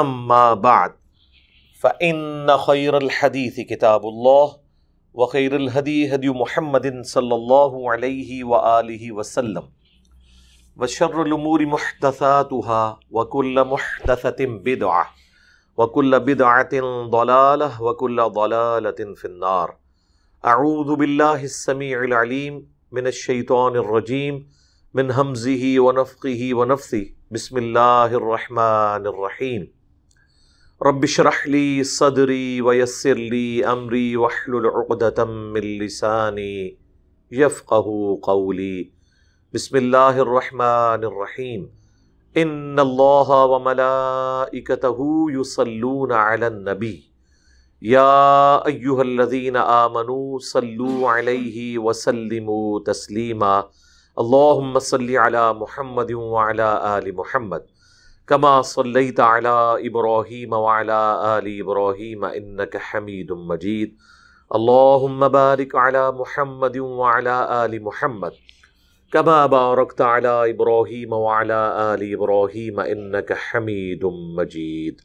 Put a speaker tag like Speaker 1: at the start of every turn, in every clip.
Speaker 1: أما بعد فإن خير الحديث كتاب الله وخير الهدي هدي محمد صلى الله عليه وآله وسلم وشر الأمور محدثاتها وكل محدثة بدعة وكل بدعة ضلالة وكل ضلالة في النار أعوذ بالله السميع العليم من الشيطان الرجيم من همزه ونفقه ونفثه بسم الله الرحمن الرحيم रबिशरहली सदरी वयसरली अमरी वहलतमिलसानी यफ़ू कौली बसमीम इन वमलाकतूसलून नबी या अयुहल्लदीन आमनु सल्लु अलैहि वसल्लिमु तस्लीमा अल्लाहुम्म सल्लि अला मुहम्मद व अला आलि मुहम्मद كما صليت على ابراهيم وعلى ال ابراهيم انك حميد مجيد اللهم بارك على محمد وعلى ال محمد كما باركت على ابراهيم وعلى ال ابراهيم انك حميد مجيد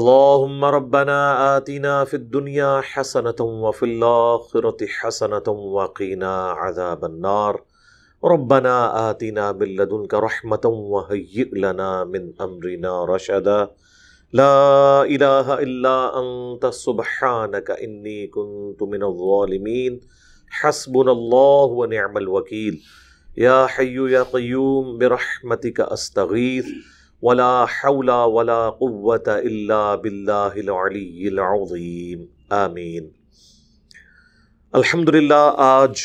Speaker 1: اللهم ربنا آتنا في الدنيا حسنة وفي الآخرة حسنة وقنا عذاب النار रब्बना आतिना बिल्लदुन का रहमत वहयना मिन अमरिना रशदा ला इलाहा इल्ला अंत सुबहानक इन्नी कुंतु मिन ज़ालिमीन हस्बुनल्लाहु व निअमल वकील या हय्यु या क़य्यूम बिरहमतिक अस्तगीथ वला हौला वला क़ुव्वत इल्ला बिल्लाहिल अलील अज़ीम आमीन अल्हम्दुलिल्लाह आज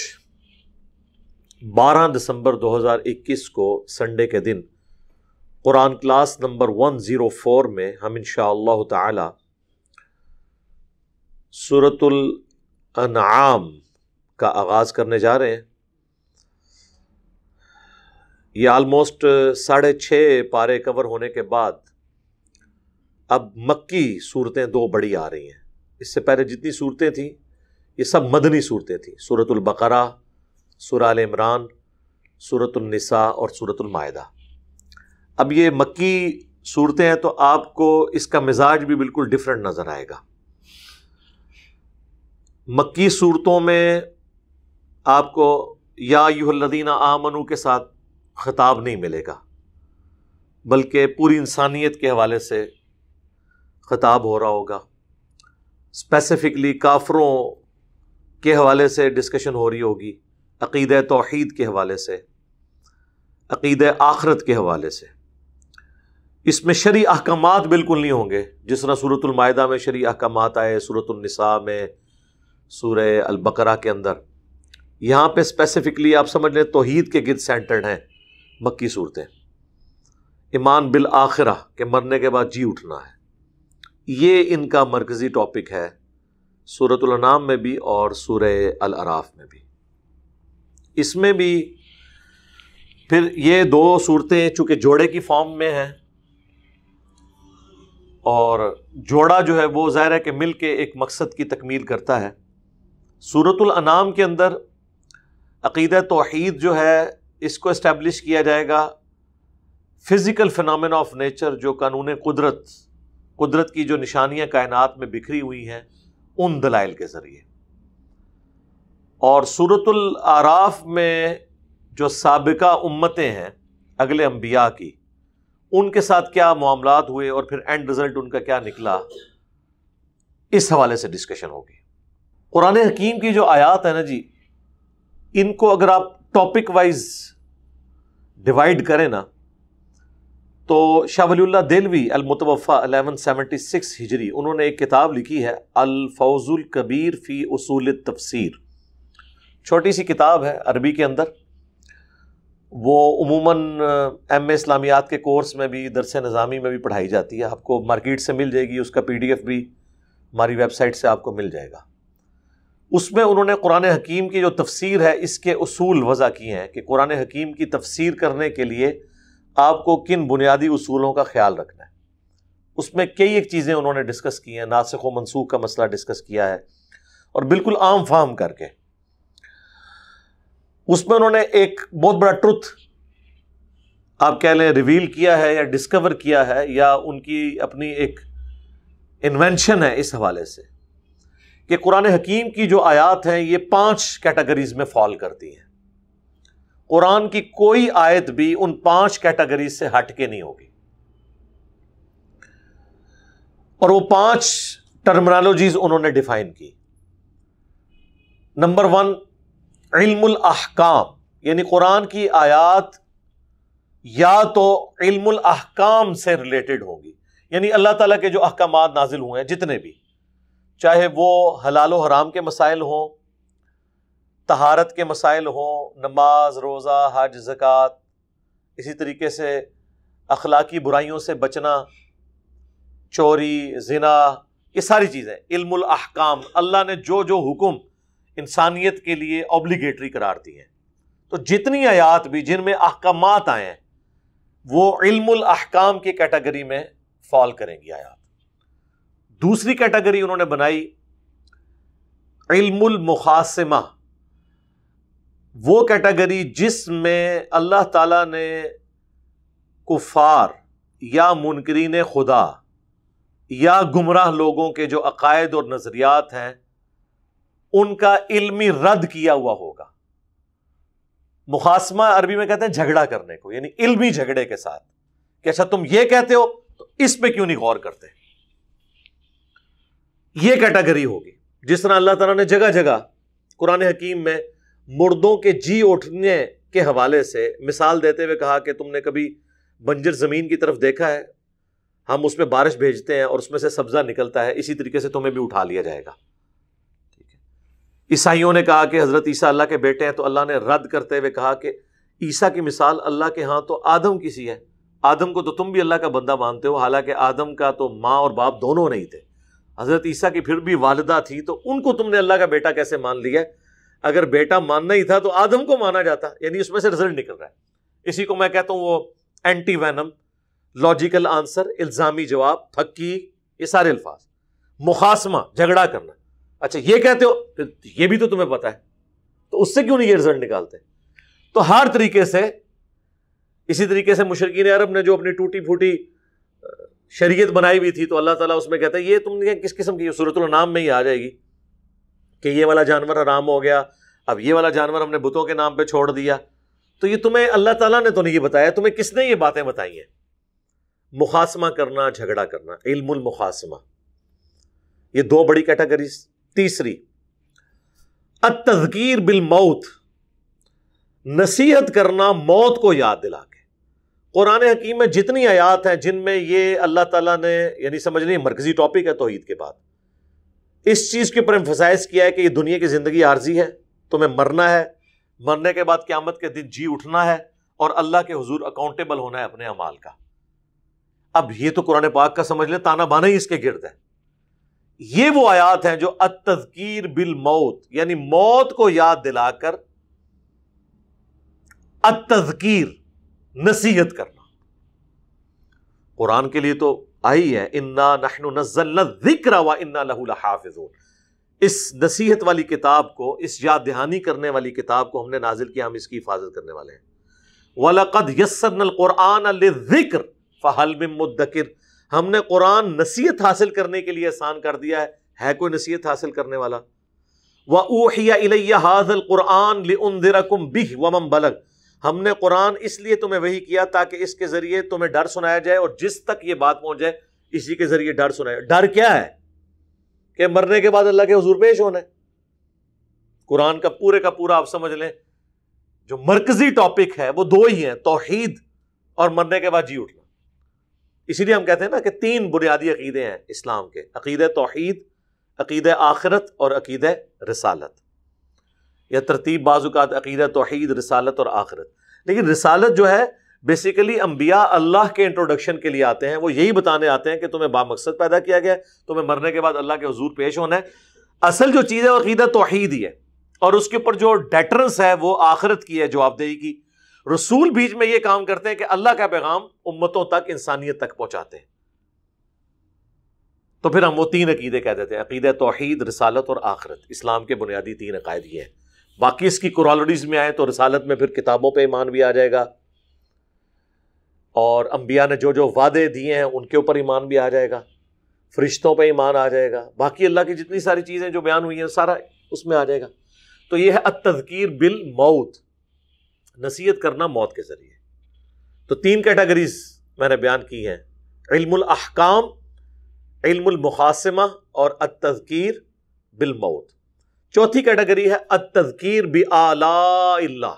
Speaker 1: 12 दिसंबर 2021 को संडे के दिन कुरान क्लास नंबर 104 में हम इन ताला सूरतुल अनआम का आगाज़ करने जा रहे हैं ये आलमोस्ट साढ़े छः पारे कवर होने के बाद अब मक्की सूरतें दो बड़ी आ रही हैं इससे पहले जितनी सूरतें थीं ये सब मदनी सूरतें थीं सूरतुल बकरा सूरह इमरान सूरतुलनसा और सूरतुलमायदा अब ये मक्की सूरतें हैं तो आपको इसका मिजाज भी बिल्कुल डिफरेंट नज़र आएगा मक्की सूरतों में आपको या यूहल्लदीना आमनू के साथ खिताब नहीं मिलेगा बल्कि पूरी इंसानियत के हवाले से खिताब हो रहा होगा स्पेसिफ़िकली काफरों के हवाले से डिस्कशन हो रही होगी अक़ीद तोहद के हवाले से अक़ीद आखरत के हवाले से इसमें शरी अहकाम बिल्कुल नहीं होंगे जिस तरह सूरतमादा में शरी अहकाम आए सूरत में सूर अलबकरा के अंदर यहाँ पर स्पेसिफिकली आप समझ लें तोहद के गिद सेंटर्ड हैं मक्की सूरतें ईमान बिल आखिरा के मरने के बाद जी उठना है ये इनका मरकज़ी टॉपिक है सूरतुलनाम में भी और सूर अलराफ में भी इसमें भी फिर ये दो सूरतें चूंकि जोड़े की फॉर्म में हैं और जोड़ा जो है वो ज़ाहिर है कि मिल के एक मकसद की तकमील करता है सूरतुल अनाम के अंदर अकीद तोहीद जो है इसको इस्टेब्लिश किया जाएगा फ़िज़िकल फिनमिन ऑफ नेचर जो कानून कुदरत कुदरत की जो निशानियाँ कायनात में बिखरी हुई हैं उन दलाइल के ज़रिए और सूरतुल में जो सबका उम्मतें हैं अगले अम्बिया की उनके साथ क्या मामला हुए और फिर एंड रिज़ल्ट उनका क्या निकला इस हवाले से डिस्कशन होगी कुरान हकीम की जो आयात है ना जी इनको अगर आप टॉपिक वाइज डिवाइड करें ना तो शाह वलील्ला दिलवी अलमतवफ़ा अलेवन सेवनटी सिक्स हिजरी उन्होंने एक किताब लिखी है अलफौजुल कबीर फ़ी उसूल तफसीर छोटी सी किताब है अरबी के अंदर वो उमूमन एम ए इस्लामियात के कोर्स में भी दरस नज़ामी में भी पढ़ाई जाती है आपको मार्किट से मिल जाएगी उसका पी डी एफ़ भी हमारी वेबसाइट से आपको मिल जाएगा उसमें उन्होंने कुरान हकीम की जो तफसीर है इसके असूल वज़ा किए हैं कि कुरान हकीम की तफसीर करने के लिए आपको किन बुनियादी असूलों का ख्याल रखना है उसमें कई एक चीज़ें उन्होंने डिस्कस की हैं नासिक व मनसूख का मसला डिस्कस किया है और बिल्कुल आम फाम करके उसमें उन्होंने एक बहुत बड़ा ट्रुथ आप कह लें रिवील किया है या डिस्कवर किया है या उनकी अपनी एक इन्वेंशन है इस हवाले से कि कुरान हकीम की जो आयात हैं ये पांच कैटेगरीज में फॉल करती हैं कुरान की कोई आयत भी उन पांच कैटेगरीज से हट के नहीं होगी और वो पांच टर्मिनोलॉजीज उन्होंने डिफाइन की नंबर वन इल्मुलहकाम यानी कुरान की आयात या तो इल्मुलहकाम से रिलेटेड होगी यानी अल्लाह ताला के जो अहकाम नाजिल हुए हैं जितने भी चाहे वो हलाल हराम के मसाइल हों तहारत के मसाइल हों नमाज रोज़ा हज ज़क़़त इसी तरीके से अखलाकी बुराइयों से बचना चोरी जना ये सारी चीज़ें इल्मुल अहकाम अल्लाह ने जो जो हुक्म इंसानियत के लिए ऑब्लिगेटरी करार दी है तो जितनी आयात भी जिनमें अहकाम आए वो इल्मुल की कैटेगरी में फॉल करेंगी आयात दूसरी कैटेगरी उन्होंने बनाई इल्मुल वो कैटेगरी जिसमें अल्लाह ताला ने कुफार या मुनकरीन खुदा या गुमराह लोगों के जो अकायद और नज़रियात हैं उनका इल्मी रद्द किया हुआ होगा मुखासमा अरबी में कहते हैं झगड़ा करने को यानी इल्मी झगड़े के साथ कि अच्छा तुम यह कहते हो तो इस पर क्यों नहीं गौर करते ये कैटेगरी होगी जिस तरह अल्लाह तला ने जगह जगह कुरान हकीम में मुर्दों के जी उठने के हवाले से मिसाल देते हुए कहा कि तुमने कभी बंजर ज़मीन की तरफ देखा है हम उसमें बारिश भेजते हैं और उसमें से सब्ज़ा निकलता है इसी तरीके से तुम्हें भी उठा लिया जाएगा ईसाइयों ने कहा कि हज़रत ईसा अल्लाह के बेटे हैं तो अल्लाह ने रद्द करते हुए कहा कि ईसा की मिसाल अल्लाह के हाँ तो आदम की सी है आदम को तो तुम भी अल्लाह का बंदा मानते हो हालांकि आदम का तो माँ और बाप दोनों नहीं थे हज़रत ईसा की फिर भी वालदा थी तो उनको तुमने अल्लाह का बेटा कैसे मान लिया अगर बेटा मानना ही था तो आदम को माना जाता यानी उसमें से रिजल्ट निकल रहा है इसी को मैं कहता हूँ वो एंटी वैनम लॉजिकल आंसर इल्ज़ामी जवाब थक्की ये सारे अल्फाज मुखासमा झगड़ा करना अच्छा ये कहते हो तो ये भी तो तुम्हें पता है तो उससे क्यों नहीं ये रिजल्ट निकालते तो हर तरीके से इसी तरीके से मुशरकिन अरब ने जो अपनी टूटी फूटी शरीयत बनाई हुई थी तो अल्लाह ताला उसमें कहता है ये तुमने किस किस्म की सूरत नाम में ही आ जाएगी कि ये वाला जानवर आराम हो गया अब ये वाला जानवर हमने बुतों के नाम पे छोड़ दिया तो ये तुम्हें अल्लाह ताला ने तो नहीं बताया तुम्हें किसने ये बातें बताई हैं मुखासमा करना झगड़ा करना इल्मुल मुखासमा ये दो बड़ी कैटेगरीज तीसरी तजकीर बिल मौत नसीहत करना मौत को याद दिला के कुरान हकीम में जितनी आयात हैं जिनमें ये अल्लाह ताला ने यानी समझ लिया मरकजी टॉपिक है तोहीद के बाद इस चीज़ के ऊपर एम्फोसाइज किया है कि ये दुनिया की ज़िंदगी आर्जी है तुम्हें मरना है मरने के बाद क्यामत के दिन जी उठना है और अल्लाह के हजूर अकाउंटेबल होना है अपने अमाल का अब ये तो कुरान पाक का समझ लें ताना बाना ही इसके गिरद है ये वो आयात हैं जो अतजकीर बिल मौत यानी मौत को याद दिलाकर अतजकीर नसीहत करना कुरान के लिए तो आई है इन्ना नहनु नजल इन्ना लहूल हाफिजून इस नसीहत वाली किताब को इस याद दहानी करने वाली किताब को हमने नाजिल किया हम इसकी हिफाजत करने वाले हैं वलकद यसरनल कुरान जिक्र फ़हल मुद्दकिर हमने कुरान नसीहत हासिल करने के लिए आसान कर दिया है है कोई नसीहत हासिल करने वाला व ऊहिया हाजल कुरान लिउनकुम बिह वमम बलग हमने कुरान इसलिए तुम्हें वही किया ताकि इसके ज़रिए तुम्हें डर सुनाया जाए और जिस तक ये बात पहुंच जाए इसी के ज़रिए डर सुनाया डर क्या है कि मरने के बाद अल्लाह के हजूर पेश होना है कुरान का पूरे का पूरा आप समझ लें जो मरकजी टॉपिक है वो दो ही हैं तोहीद और मरने के बाद जी उठना इसीलिए हम कहते हैं ना कि तीन बुनियादी अकीदे हैं इस्लाम के अकीद तोहद अकीद आखिरत और अकीद रसालत यह तरतीब बाज़ात अकीद तोहद रसालत और आखिरत लेकिन रसालत जो है बेसिकली अम्बिया अल्लाह के इंट्रोडक्शन के लिए आते हैं वो यही बताने आते हैं कि तुम्हें बामकसद पैदा किया गया तुम्हें मरने के बाद अल्लाह के हजूर पेश होना है असल जो चीज़ है वो अकीदा तोहद ही है और उसके ऊपर जो डेटरेंस है वो आखिरत की है जवाबदेही की रसूल बीच में यह काम करते हैं कि अल्लाह का पैगाम उम्मतों तक इंसानियत तक पहुंचाते हैं तो फिर हम वो तीन अकीदे कह देते हैं अकीद तोहद रसालत और आखरत इस्लाम के बुनियादी तीन अकायद ये हैं बाकी इसकी कुरालडीज में आए तो रसालत में फिर किताबों पर ईमान भी आ जाएगा और अम्बिया ने जो जो वादे दिए हैं उनके ऊपर ईमान भी आ जाएगा फरिश्तों पर ईमान आ जाएगा बाकी अल्लाह की जितनी सारी चीज़ें जो बयान हुई हैं सारा उसमें आ जाएगा तो यह है तजकीर बिल मौत नसीहत करना मौत के ज़रिए तो तीन कैटेगरीज मैंने बयान की हैं इल्माम इल्मखासमा और बिल मौत चौथी कैटेगरी है अतज़कीर बि आला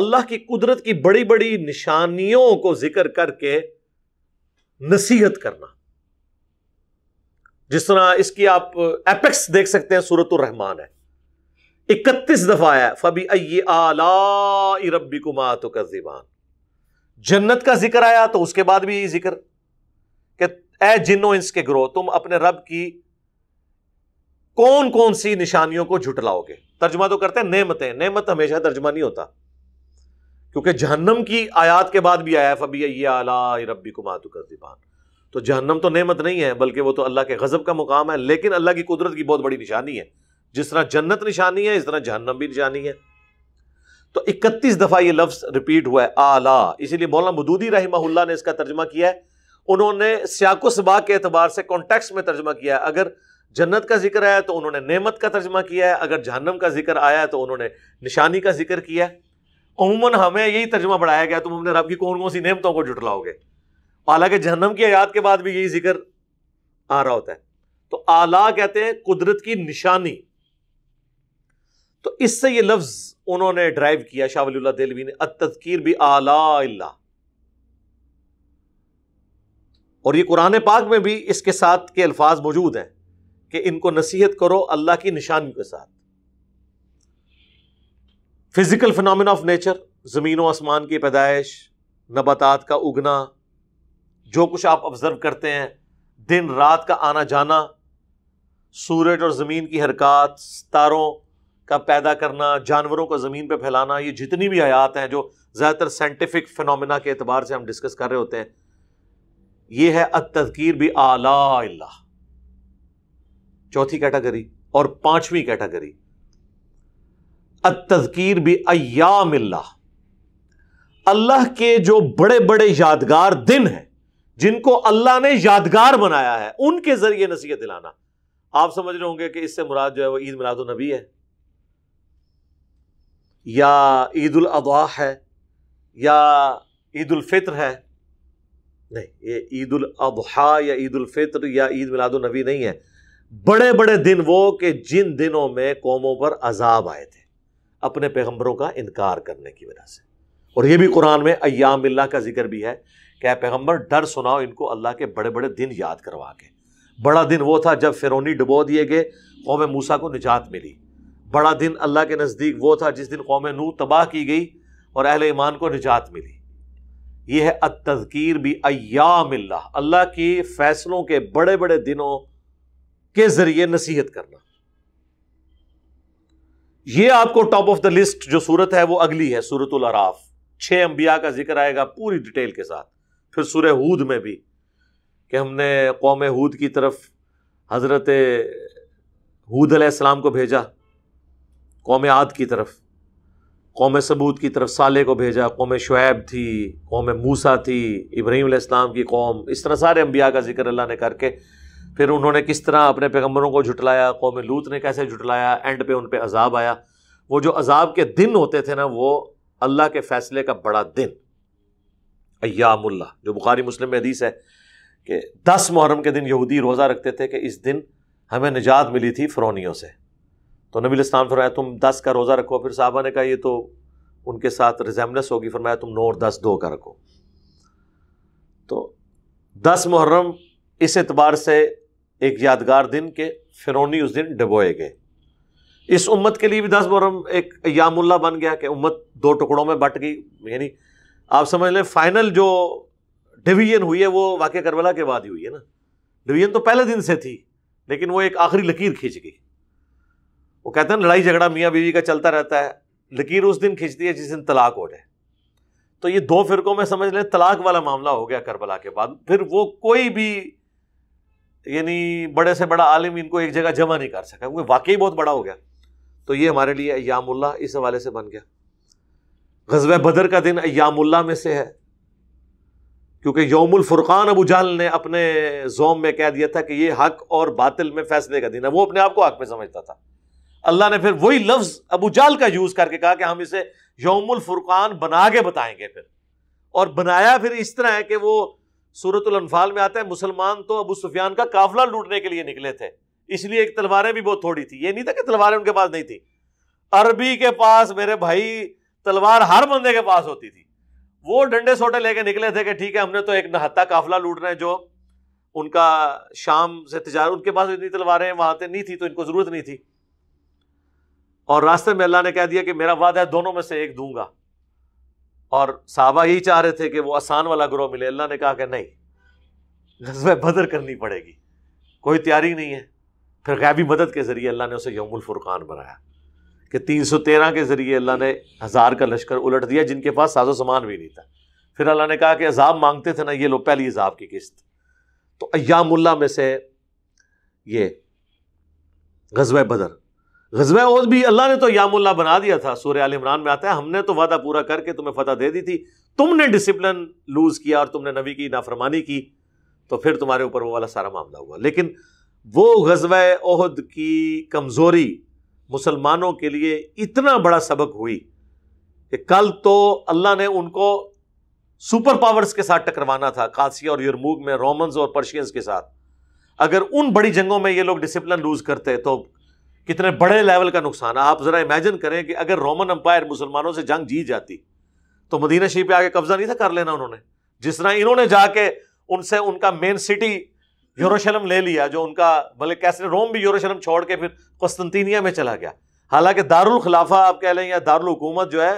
Speaker 1: अल्लाह की कुदरत की बड़ी बड़ी निशानियों को जिक्र करके नसीहत करना जिस तरह इसकी आप एपेक्स देख सकते हैं सूरत रहमान है इकतीस दफा आया फबी अये आला रबी कुमा तो कजीबान जन्नत का जिक्र आया तो उसके बाद भी यही जिक्र कि ए जिन्नो इसके ग्रो तुम अपने रब की कौन कौन सी निशानियों को झुटलाओगे तर्जमा तो करते हैं नेमतें नमत हमेशा तर्जमा नहीं होता क्योंकि जहन्नम की आयात के बाद भी आया फबी अये आला रबी कुमा तो कजीबान तो जहन्नम तो नेमत नहीं है बल्कि वो तो अल्लाह के गजब का मुकाम है लेकिन अल्लाह की कुदरत की बहुत बड़ी निशानी है जिस तरह जन्नत निशानी है इस तरह जहन्नम भी निशानी है तो इकतीस दफ़ा यह लफ्ज़ रिपीट हुआ है आला इसीलिए मौलाना मदूदी रहमा ने इसका तर्जमा किया है उन्होंने सियाको सबा के अतबार से कॉन्टेक्स में तर्जमा किया है अगर जन्नत का जिक्र आया तो उन्होंने नेमत का तर्जमा किया है अगर जहनम का जिक्र आया तो उन्होंने निशानी का जिक्र किया है अमूमन हमें यही तर्जमा बढ़ाया गया तुम हमने रब की कौन कौन सी नेमतों को जुटलाओगे के जहनम की आयात के बाद भी यही जिक्र आ रहा होता है तो आला कहते हैं कुदरत की निशानी तो इससे ये लफ्ज उन्होंने ड्राइव किया शाह देलवी ने अतकीर भी आला और ये कुरान पाक में भी इसके साथ के अल्फाज मौजूद हैं कि इनको नसीहत करो अल्लाह की निशानियों के साथ फिजिकल फिनमिन ऑफ नेचर ज़मीन व आसमान की पैदाइश नबातात का उगना जो कुछ आप ऑब्ज़र्व करते हैं दिन रात का आना जाना सूरज और ज़मीन की हरकत तारों का पैदा करना जानवरों को ज़मीन पर फैलाना ये जितनी भी आयात हैं जो ज़्यादातर साइंटिफिक फिनमिना के अतबार से हम डिस्कस कर रहे होते हैं ये है अत तदकीर भी आला चौथी कैटेगरी और पांचवी कैटेगरी अत तदकीर भी अयाम अल्लाह के जो बड़े बड़े यादगार दिन हैं जिनको अल्लाह ने यादगार बनाया है उनके जरिए नसीहत दिलाना आप समझ रहे होंगे कि इससे मुराद जो है वो ईद मिलाद नबी है या ईद अजहा है या ईद फित्र है नहीं ये ईद अजहा या ईद फित्र या ईद मिलादुलनबी नहीं है बड़े बड़े दिन वो कि जिन दिनों में कौमों पर अजाब आए थे अपने पैगम्बरों का इनकार करने की वजह से और ये भी कुरान में अयाम अल्लाह का जिक्र भी है कि पैगम्बर डर सुनाओ इनको अल्लाह के बड़े बड़े दिन याद करवा के बड़ा दिन वो था जब फिरौनी डुबो दिए गए कौम मूसा को निजात मिली बड़ा दिन अल्लाह के नज़दीक वो था जिस दिन कौम नू तबाह की गई और अहल ईमान को निजात मिली यह है अतज़कीर भी अयाम अल्लाह के फैसलों के बड़े बड़े दिनों के ज़रिए नसीहत करना यह आपको टॉप ऑफ द लिस्ट जो सूरत है वो अगली है सूरतुल अराफ छः अम्बिया का जिक्र आएगा पूरी डिटेल के साथ फिर सूर्य हूद में भी कि हमने कौम हूद की तरफ हज़रत हूद अलैहिस्सलाम को भेजा कौम आद की तरफ कौम सबूत की तरफ साले को भेजा कौम शुएब थी कौम मूसा थी इब्राहिम इस्लाम की कौम इस तरह सारे अम्बिया का जिक्र अल्लाह ने करके फिर उन्होंने किस तरह अपने पैगम्बरों को झुटलाया कौम लूत ने कैसे झुटलाया एंड पे उन पर अजाब आया वो जो अजाब के दिन होते थे ना वो अल्लाह के फैसले का बड़ा दिन अयामुल्ला जो बुखारी मुस्लिम में हदीस है कि दस मुहर्रम के दिन यहूदी रोज़ा रखते थे कि इस दिन हमें निजात मिली थी फ़रौनियों से तो नबी इस्लाम फरमाया तुम दस का रोज़ा रखो फिर साहबा ने कहा ये तो उनके साथ रिजेमलेस होगी फरमाया तुम नौ और दस दो का रखो तो दस मुहर्रम इस एतबार से एक यादगार दिन के फिरौनी उस दिन डबोए गए इस उम्मत के लिए भी दस मुहर्रम एक यामुल्ला बन गया कि उम्मत दो टुकड़ों में बट गई यानी आप समझ लें फाइनल जो डिवीजन हुई है वो वाक़ करबला के बाद ही हुई है ना डिवीजन तो पहले दिन से थी लेकिन वो एक आखिरी लकीर खींच गई वो कहते हैं लड़ाई झगड़ा मियाँ बीवी का चलता रहता है लकीर उस दिन खींचती है जिस दिन तलाक हो जाए तो ये दो फिरकों में समझ लें तलाक वाला मामला हो गया करबला के बाद फिर वो कोई भी यानी बड़े से बड़ा आलिम इनको एक जगह जमा नहीं कर सका क्योंकि वाकई बहुत बड़ा हो गया तो ये हमारे लिए अयामुल्ला इस हवाले से बन गया गजब बदर का दिन अयामुल्ला में से है क्योंकि यौमुल फुरकान अबू जाल ने अपने जोम में कह दिया था कि ये हक और बातिल में फैसले का दिन है वो अपने आप को हक में समझता था अल्लाह ने फिर वही लफ्ज अबू जाल का यूज करके कहा कि हम इसे यौमुल फुरकान बना के बताएंगे फिर और बनाया फिर इस तरह है कि वो सूरतुल्फाल में आता है मुसलमान तो अबू सुफियान का काफिला लूटने के लिए निकले थे इसलिए एक तलवारें भी बहुत थोड़ी थी ये नहीं था कि तलवारें उनके पास नहीं थी अरबी के पास मेरे भाई तलवार हर बंदे के पास होती थी वो डंडे सोटे लेके निकले थे कि ठीक है हमने तो एक नहत्ता काफिला लूट रहे हैं जो उनका शाम से तजार उनके पास इतनी तलवारें वहां पर नहीं थी तो इनको ज़रूरत नहीं थी और रास्ते में अल्लाह ने कह दिया कि मेरा वादा है दोनों में से एक दूंगा और साहबा ही चाह रहे थे कि वो आसान वाला ग्रोह मिले अल्लाह ने कहा कि नहीं गजब बदर करनी पड़ेगी कोई तैयारी नहीं है फिर गैबी मदद के ज़रिए अल्लाह ने उसे यमुल फुरकान बनाया कि तीन सौ तेरह के ज़रिए अल्लाह ने हज़ार का लश्कर उलट दिया जिनके पास साजो सामान भी नहीं था फिर अल्लाह ने कहा कि अजाब मांगते थे ना ये लो पहली अजाब की किस्त तो अयामुल्ला में से ये गजब बदर गजब ओज भी अल्लाह ने तो यामुल्ला बना दिया था सूर्य आल इमरान में आता है हमने तो वादा पूरा करके तुम्हें फतह दे दी थी तुमने डिसिप्लिन लूज़ किया और तुमने नबी की नाफरमानी की तो फिर तुम्हारे ऊपर वो वाला सारा मामला हुआ लेकिन वो गजब ओहद की कमज़ोरी मुसलमानों के लिए इतना बड़ा सबक हुई कि कल तो अल्लाह ने उनको सुपर पावर्स के साथ टकरवाना था कासिया और यरमूग में रोमन्स और पर्शियंस के साथ अगर उन बड़ी जंगों में ये लोग डिसिप्लिन लूज़ करते तो कितने बड़े लेवल का नुकसान है आप ज़रा इमेजिन करें कि अगर रोमन अम्पायर मुसलमानों से जंग जीत जाती तो मदीना शरीफ पे आगे कब्जा नहीं था कर लेना उन्होंने जिस तरह इन्होंने जाके उनसे उनका मेन सिटी यूरोशलम ले लिया जो उनका भले मतलब कैसे रोम भी यूरोशलम छोड़ के फिर कस्तनतीनिया में चला गया हालांकि दारुल खिलाफा आप कह लें या दारुल हुकूमत जो है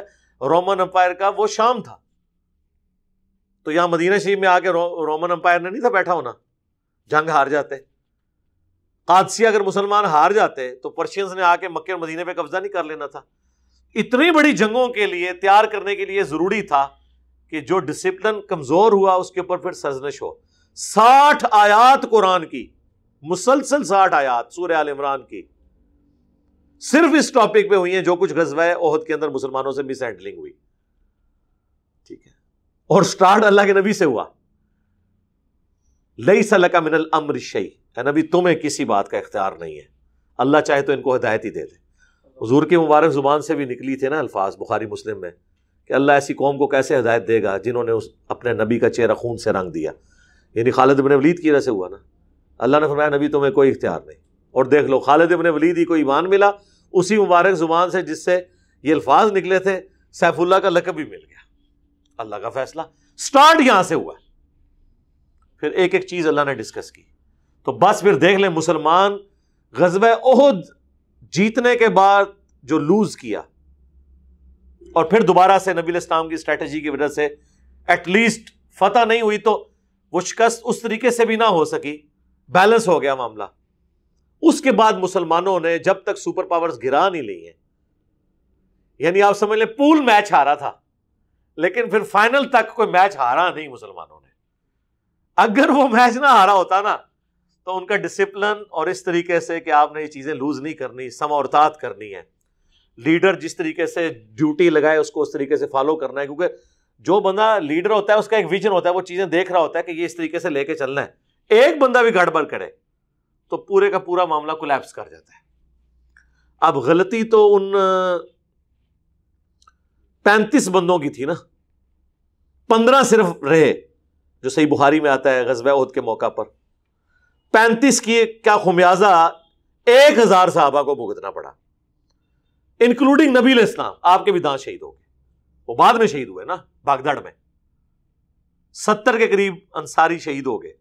Speaker 1: रोमन अम्पायर का वो शाम था तो यहाँ मदीना शरीफ में आके रो, रोमन अम्पायर ने नहीं था बैठा होना जंग हार जाते कादसिया अगर मुसलमान हार जाते तो पर्शियंस ने आके मक्के और मदीने पे कब्जा नहीं कर लेना था इतनी बड़ी जंगों के लिए तैयार करने के लिए ज़रूरी था कि जो डिसिप्लिन कमज़ोर हुआ उसके ऊपर फिर सर्जनश हो साठ आयात कुरान की मुसलसल साठ आयात सूर्य आल इमरान की सिर्फ इस टॉपिक पे हुई है जो कुछ गजवा ओहद के अंदर मुसलमानों से मिस हैंडलिंग हुई ठीक है और स्टार्ट अल्लाह के नबी से हुआ लई सल का मिनल अमर शई है नबी तुम्हें किसी बात का इख्तियार नहीं है अल्लाह चाहे तो इनको हदायत ही दे दे हजूर की मुबारक ज़ुबान से भी निकली थे ना अल्फाज बुखारी मुस्लिम में कि अल्लाह ऐसी कौम को कैसे हदायत देगा जिन्होंने उस अपने नबी का चेहरा खून से रंग दिया यानी खालिद इबन वलीद की वजह से हुआ ना अल्लाह ने फरमाया नबी तुम्हें कोई इख्तियार नहीं और देख लो खालिद इबन वलीद ही कोई ईमान मिला उसी मुबारक ज़ुबान से जिससे ये अल्फाज निकले थे सैफुल्ला का लकब भी मिल गया अल्लाह का फैसला स्टार्ट यहाँ से हुआ फिर एक एक चीज़ अल्लाह ने डिस्कस की तो बस फिर देख ले मुसलमान गजब ओहद जीतने के बाद जो लूज़ किया और फिर दोबारा से नबी इस्लाम की स्ट्रैटेजी की वजह से एटलीस्ट फतह नहीं हुई तो वो शिकस्त उस तरीके से भी ना हो सकी बैलेंस हो गया मामला उसके बाद मुसलमानों ने जब तक सुपर पावर्स गिरा नहीं ली हैं यानी आप समझ लें पूल मैच हारा था लेकिन फिर फाइनल तक कोई मैच हारा नहीं मुसलमानों ने अगर वो मैच ना हारा होता ना तो उनका डिसिप्लिन और इस तरीके से कि आपने ये चीज़ें लूज नहीं करनी समौरतात करनी है लीडर जिस तरीके से ड्यूटी लगाए उसको उस तरीके से फॉलो करना है क्योंकि जो बंदा लीडर होता है उसका एक विजन होता है वो चीज़ें देख रहा होता है कि ये इस तरीके से लेके चलना है एक बंदा भी गड़बड़ करे तो पूरे का पूरा मामला कोलैप्स कर जाता है अब गलती तो उन पैंतीस बंदों की थी ना पंद्रह सिर्फ रहे जो सही बुहारी में आता है गजब उहद के मौका पर पैंतीस की क्या खुमियाजा एक हजार साहबा को भुगतना पड़ा इंक्लूडिंग नबील इस्लाम आपके भी दांत शहीद हो गए वो बाद में शहीद हुए ना बागदड़ में सत्तर के करीब अंसारी शहीद हो गए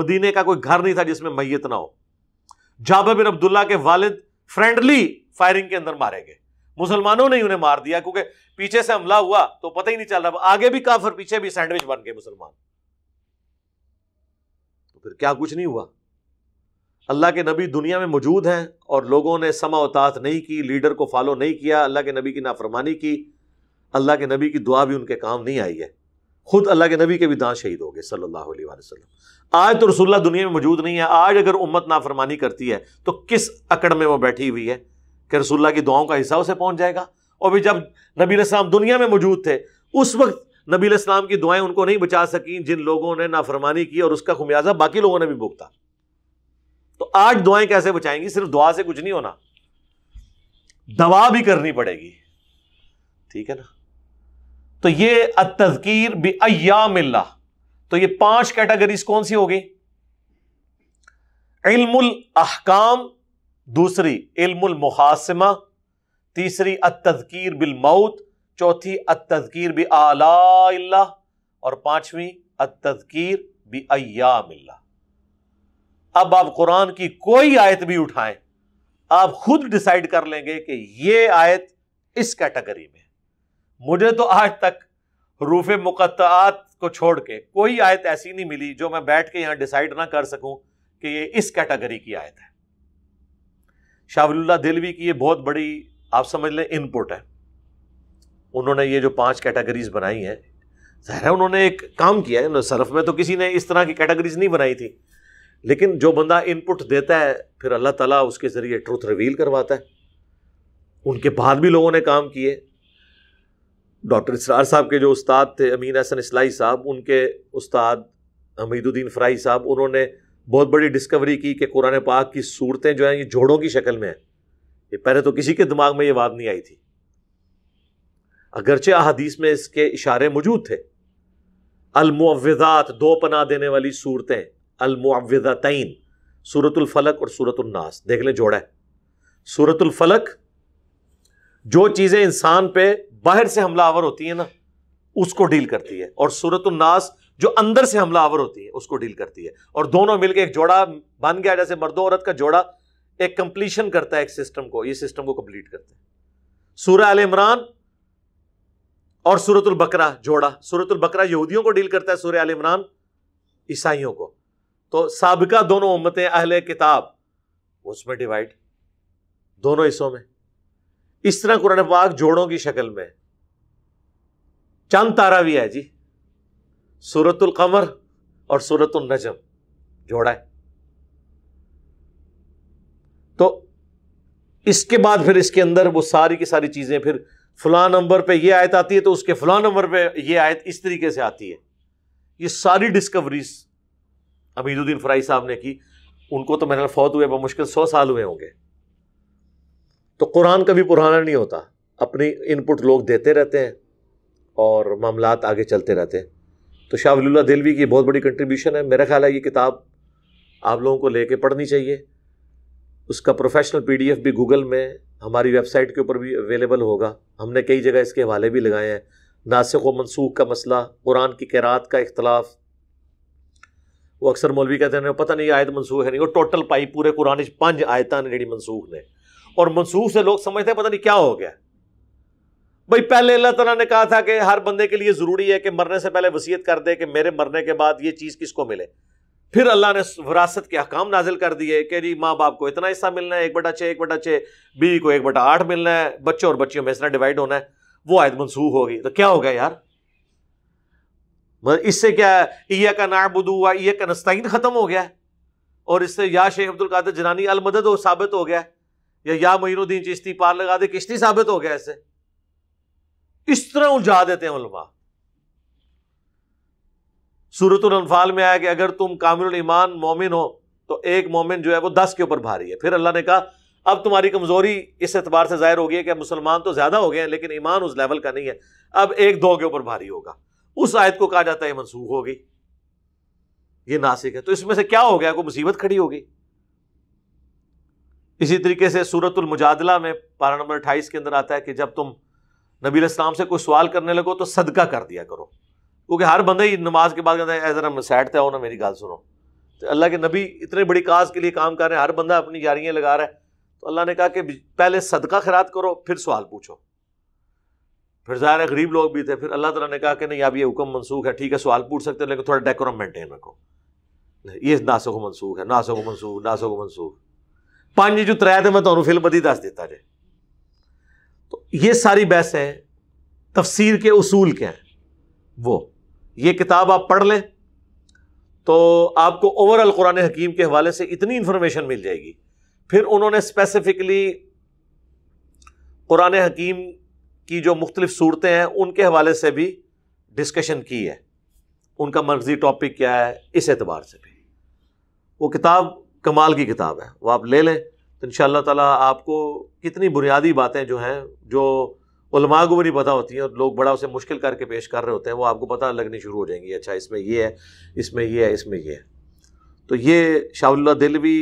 Speaker 1: मदीने का कोई घर नहीं था जिसमें मैयत ना हो जाबा बिन अब्दुल्ला के वालिद फ्रेंडली फायरिंग के अंदर मारे गए मुसलमानों ने उन्हें मार दिया क्योंकि पीछे से हमला हुआ तो पता ही नहीं चल रहा आगे भी काफर पीछे भी सैंडविच बन गए मुसलमान फिर क्या कुछ नहीं हुआ अल्लाह के नबी दुनिया में मौजूद हैं और लोगों ने समा उतात नहीं की लीडर को फॉलो नहीं किया अल्लाह के नबी की नाफरमानी की अल्लाह के नबी की दुआ भी उनके काम नहीं आई है खुद अल्लाह के नबी के भी दांत शहीद हो गए सल्लल्लाहु अलैहि आज तो रसुल्ला दुनिया में मौजूद नहीं है आज अगर उम्मत नाफरमानी करती है तो किस अकड़ में वो बैठी हुई है कि रसुल्ला की दुआओं का हिसाब से पहुंच जाएगा और भी जब नबी इस्लाम दुनिया में मौजूद थे उस वक्त नबी इस्लाम की दुआएं उनको नहीं बचा सकी जिन लोगों ने नाफरमानी की और उसका खुमियाजा बाकी लोगों ने भी भुगता तो आज दुआएं कैसे बचाएंगी सिर्फ दुआ से कुछ नहीं होना दवा भी करनी पड़ेगी ठीक है ना तो ये अतजकीर भी अयामिल्ला तो ये पांच कैटेगरीज कौन सी होगी गई इल्मुल अहकाम दूसरी इल्मुल मुहासिमा तीसरी अतजकीर बिल मौत चौथी अतजकीर भी आला और पांचवी अतजकीर भी अयामिल्ला अब आप कुरान की कोई आयत भी उठाएं आप खुद डिसाइड कर लेंगे कि ये आयत इस कैटेगरी में मुझे तो आज तक रूफ मुकत्त को छोड़ के कोई आयत ऐसी नहीं मिली जो मैं बैठ के यहां डिसाइड ना कर सकूं कि ये इस कैटेगरी की आयत है शाहबुल्ला दिलवी की ये बहुत बड़ी आप समझ लें इनपुट है उन्होंने ये जो पांच कैटेगरीज बनाई हैं ज़ाहिर है उन्होंने एक काम किया है सरफ में तो किसी ने इस तरह की कैटेगरीज नहीं बनाई थी लेकिन जो बंदा इनपुट देता है फिर अल्लाह ताला उसके ज़रिए ट्रुथ रिवील करवाता है उनके बाद भी लोगों ने काम किए डॉक्टर इसरार साहब के जो उस्ताद थे अमीन हसन इसलाई साहब उनके उस्ताद हमीदुद्दीन फ्राई साहब उन्होंने बहुत बड़ी डिस्कवरी की कि कुरान पाक की सूरतें जो हैं ये जोड़ों की शक्ल में हैं ये पहले तो किसी के दिमाग में ये बात नहीं आई थी अगरचे अदीस में इसके इशारे मौजूद थे अलमुवज़ात दो पना देने वाली सूरतें तयन सूरतुल्फलक और सूरतुल्नास देख लें जोड़ा है सूरतुल्फलक जो चीज़ें इंसान पर बाहर से हमला आवर होती हैं ना उसको डील करती है और सूरतुल्नास जो अंदर से हमला आवर होती है उसको डील करती है और दोनों मिलकर एक जोड़ा बन गया जैसे मर्दों औरत का जोड़ा एक कंप्लीशन करता है एक सिस्टम को ये सिस्टम को कंप्लीट करता है सूर्य आल इमरान और सूरतुल बकरा जोड़ा सूरतुल बकरा यहूदियों को डील करता है सूर्य आल इमरान ईसाइयों को तो सबका दोनों उम्मतें अहले किताब उसमें डिवाइड दोनों हिस्सों में इस तरह कुरान पाक जोड़ों की शक्ल में चंद तारा भी है जी सूरतुल कमर और सूरतुल नजम जोड़ा है तो इसके बाद फिर इसके अंदर वो सारी की सारी चीजें फिर फलां नंबर पर ये आयत आती है तो उसके फ़लाँ नंबर पर ये आयत इस तरीके से आती है ये सारी डिस्कवरीज अमीदुद्दीन फ़राई साहब ने की उनको तो मेरे फौत हुए मुश्किल सौ साल हुए होंगे तो कुरान कभी पुराना नहीं होता अपनी इनपुट लोग देते रहते हैं और मामला आगे चलते रहते हैं तो शाह वल्ला दिलवी की बहुत बड़ी कंट्रीब्यूशन है मेरा ख्याल है ये किताब आप लोगों को लेके पढ़नी चाहिए उसका प्रोफेशनल पीडीएफ भी गूगल में हमारी वेबसाइट के ऊपर भी अवेलेबल होगा हमने कई जगह इसके हवाले भी लगाए हैं नासिक व मनसूख का मसला कुरान की कैरात का इख्तलाफ वो अक्सर मौलवी कहते हैं पता नहीं आयत मनसूख है नहीं वो टोटल पाई पूरे कुरान पांच आयता ने जी मनसूख ने और मनसूख से लोग समझते हैं पता नहीं क्या हो गया भाई पहले अल्लाह तला ने कहा था कि हर बंदे के लिए ज़रूरी है कि मरने से पहले वसीयत कर दे कि मेरे मरने के बाद ये चीज़ किसको मिले फिर अल्लाह ने विरासत के हकाम नाजिल कर दिए कि जी माँ बाप को इतना हिस्सा मिलना है एक बटा छः एक बटा छः बीवी को एक बटा आठ मिलना है बच्चों और बच्चियों में इतना डिवाइड होना है वो आयत मनसूख होगी तो क्या मतलब हो गया यार इससे क्या ईया का नाबुदू हुआ ईया का नस्ताइन ख़त्म हो गया और इससे या शेख अब्दुल कादिर जनानी अलमदद हो साबित हो गया या या मोइनुद्दीन चिश्ती पार लगा दे किश्ती साबित हो गया इससे इस तरह उलझा देते हैं उलमा सूरतुल्फाल में आया कि अगर तुम कामिल ईमान मोमिन हो तो एक मोमिन जो है वो दस के ऊपर भारी है फिर अल्लाह ने कहा अब तुम्हारी कमज़ोरी इस एतबार से जाहिर हो गई है कि मुसलमान तो ज़्यादा हो गए हैं लेकिन ईमान उस लेवल का नहीं है अब एक दो के ऊपर भारी होगा उस आयत को कहा जाता है मनसूख हो गई ये नासिक है तो इसमें से क्या हो गया कोई मुसीबत खड़ी होगी इसी तरीके से सूरतुल मुजादला में पारा नंबर अट्ठाईस के अंदर आता है कि जब तुम नबी इस्लाम से कोई सवाल करने लगो तो सदका कर दिया करो क्योंकि हर बंदा ही नमाज के बाद कहता है ज़रा सैड आओ ना मेरी गाल सुनो तो अल्लाह के नबी इतने बड़ी काज के लिए काम कर रहे हैं हर बंदा अपनी यारियाँ लगा रहा है तो अल्लाह ने कहा कि पहले सदका खरात करो फिर सवाल पूछो फिर ज़ाहिर है गरीब लोग भी थे फिर अल्लाह तला ने कहा कि नहीं अब ये हुक्म मनसूख है ठीक है सवाल पूछ सकते हैं लेकिन थोड़ा डेकोरम मेंटेन रखो ये नासो को मनसूख है नासो को मनसूख नासो को मनसूख ਪੰਜ जो ਤਰੇ थे मैं तुम्हें तो ਫਿਲਮ दस ਦੱਸ ਦਿੱਤਾ तो ये सारी बहसें तफसीर के उसूल के हैं वो ये किताब आप पढ़ लें तो आपको ओवरऑल कुरान हकीम के हवाले से इतनी इन्फॉर्मेशन मिल जाएगी फिर उन्होंने स्पेसिफिकली कुरान हकीम की जो मुख्तलिफ सूरतें हैं उनके हवाले से भी डिस्कशन की है उनका मर्जी टॉपिक क्या है इस एतबार से भी वो किताब कमाल की किताब है वह आप ले लें तो इन ताला आपको कितनी बुनियादी बातें जो हैं जो उलमा को भी नहीं पता होती हैं और लोग बड़ा उसे मुश्किल करके पेश कर रहे होते हैं वो आपको पता लगनी शुरू हो जाएंगी अच्छा इसमें ये है इसमें ये है इसमें ये है तो ये शाहुल्ला भी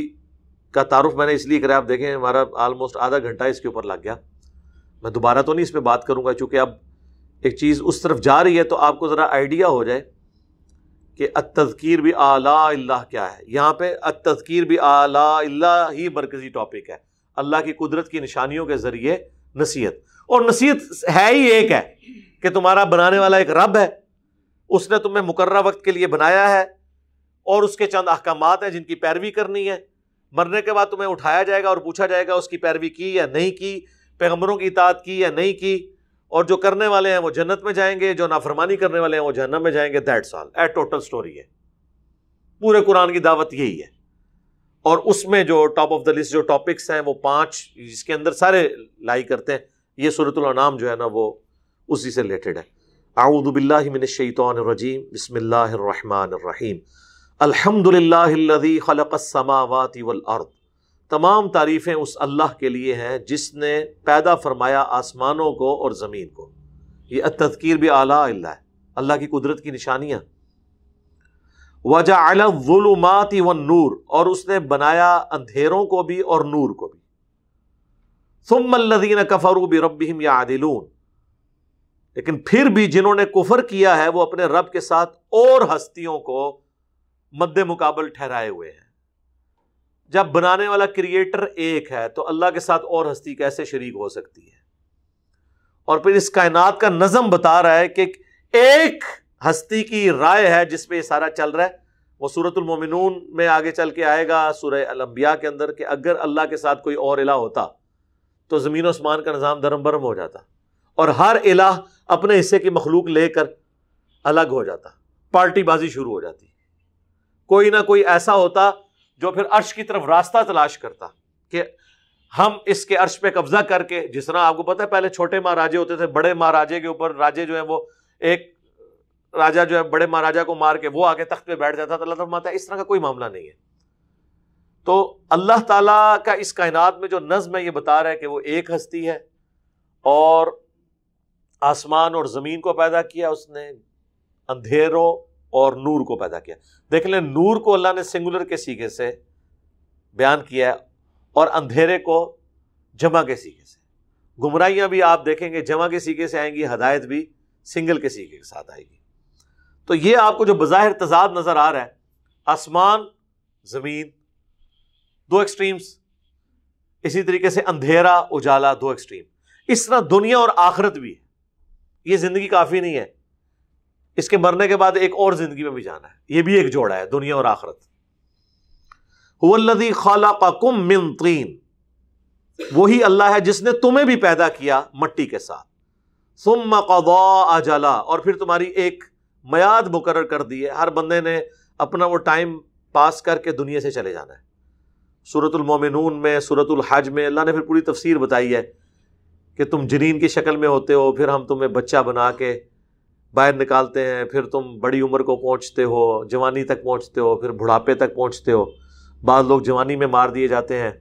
Speaker 1: का तारुफ मैंने इसलिए कराया आप देखें हमारा आलमोस्ट आधा घंटा इसके ऊपर लग गया मैं दोबारा तो नहीं इस पर बात करूँगा चूँकि अब एक चीज़ उस तरफ जा रही है तो आपको ज़रा आइडिया हो जाए कि अ तजक़ीर भी आला क्या है यहाँ पे अतज़कीर भी आला ही मरकज़ी टॉपिक है अल्लाह की कुदरत की निशानियों के ज़रिए नसीहत और नसीहत है ही एक है कि तुम्हारा बनाने वाला एक रब है उसने तुम्हें मुकर्रा वक्त के लिए बनाया है और उसके चंद अहकाम हैं जिनकी पैरवी करनी है मरने के बाद तुम्हें उठाया जाएगा और पूछा जाएगा उसकी पैरवी की या नहीं की पैगम्बरों की इतात की या नहीं की और जो करने वाले हैं वो जन्नत में जाएंगे जो नाफरमानी करने वाले हैं वो जन्नत में जाएंगे दैट साल ए टोटल स्टोरी है पूरे कुरान की दावत यही है और उसमें जो टॉप ऑफ द लिस्ट जो टॉपिक्स हैं वो पांच जिसके अंदर सारे लाई करते हैं ये सूरत नाम जो है ना वो उसी से रिलेटेड है आऊदबिल्लिमिनशैतरजीम बसमीम अलहमदिल्लादी खलकसमावती वलअर्द तमाम तारीफ़ें उस अल्लाह के लिए हैं जिसने पैदा फरमाया आसमानों को और ज़मीन को ये तदकीर भी आला अल्लाह है अल्लाह की कुदरत की निशानियाँ वजा अलमाती व नूर और उसने बनाया अंधेरों को भी और नूर को भी सुमल्लिन कफरूब रबिम या आदिलून लेकिन फिर भी जिन्होंने कुफर किया है वो अपने रब के साथ और हस्तियों को मद्दे मुकाबल ठहराए हुए हैं जब बनाने वाला क्रिएटर एक है तो अल्लाह के साथ और हस्ती कैसे शरीक हो सकती है और फिर इस कायनात का नज़म बता रहा है कि एक हस्ती की राय है जिसपे ये सारा चल रहा है वह सूरतुलमोमिनून में आगे चल के आएगा सूर्य अलम्बिया के अंदर कि अगर अल्लाह के साथ कोई और इला होता तो ज़मीन आसमान का निज़ाम धर्म भरम हो जाता और हर इलाह अपने हिस्से की मखलूक लेकर अलग हो जाता पार्टी बाजी शुरू हो जाती कोई ना कोई ऐसा होता जो फिर अर्श की तरफ रास्ता तलाश करता कि हम इसके अर्श पे कब्जा करके जिस तरह आपको पता है पहले छोटे महाराजे होते थे बड़े महाराजे के ऊपर राजे जो है वो एक राजा जो है बड़े महाराजा को मार के वो आके तख्त पे बैठ जाता था अल्लाह माता इस तरह का कोई मामला नहीं है तो अल्लाह ताला का इस कायनात में जो नज़म है ये बता रहा है कि वो एक हस्ती है और आसमान और ज़मीन को पैदा किया उसने अंधेरों और नूर को पैदा किया देख लें नूर को अल्लाह ने सिंगुलर के सीखे से बयान किया है और अंधेरे को जमा के सीखे से गुमराहियाँ भी आप देखेंगे जमा के सीखे से आएंगी हदायत भी सिंगल के सीखे के साथ आएगी तो ये आपको जो बज़ाहिर तजाद नज़र आ रहा है आसमान ज़मीन दो एक्सट्रीम्स इसी तरीके से अंधेरा उजाला दो एक्सट्रीम इस तरह दुनिया और आखरत भी है ये जिंदगी काफ़ी नहीं है इसके मरने के बाद एक और जिंदगी में भी जाना है ये भी एक जोड़ा है दुनिया और आखरत वल्लदी खाला मिन तीन वही अल्लाह है जिसने तुम्हें भी पैदा किया मट्टी के साथ सुम कदौ अजला और फिर तुम्हारी एक मयाद मुकर कर दी है हर बंदे ने अपना वो टाइम पास करके दुनिया से चले जाना है सूरतुलमोमिनून में सूरत हज में अल्लाह ने फिर पूरी तफसीर बताई है कि तुम जनीन की शक्ल में होते हो फिर हम तुम्हें बच्चा बना के बाहर निकालते हैं फिर तुम बड़ी उम्र को पहुँचते हो जवानी तक पहुँचते हो फिर बुढ़ापे तक पहुँचते हो बाद लोग जवानी में मार दिए जाते हैं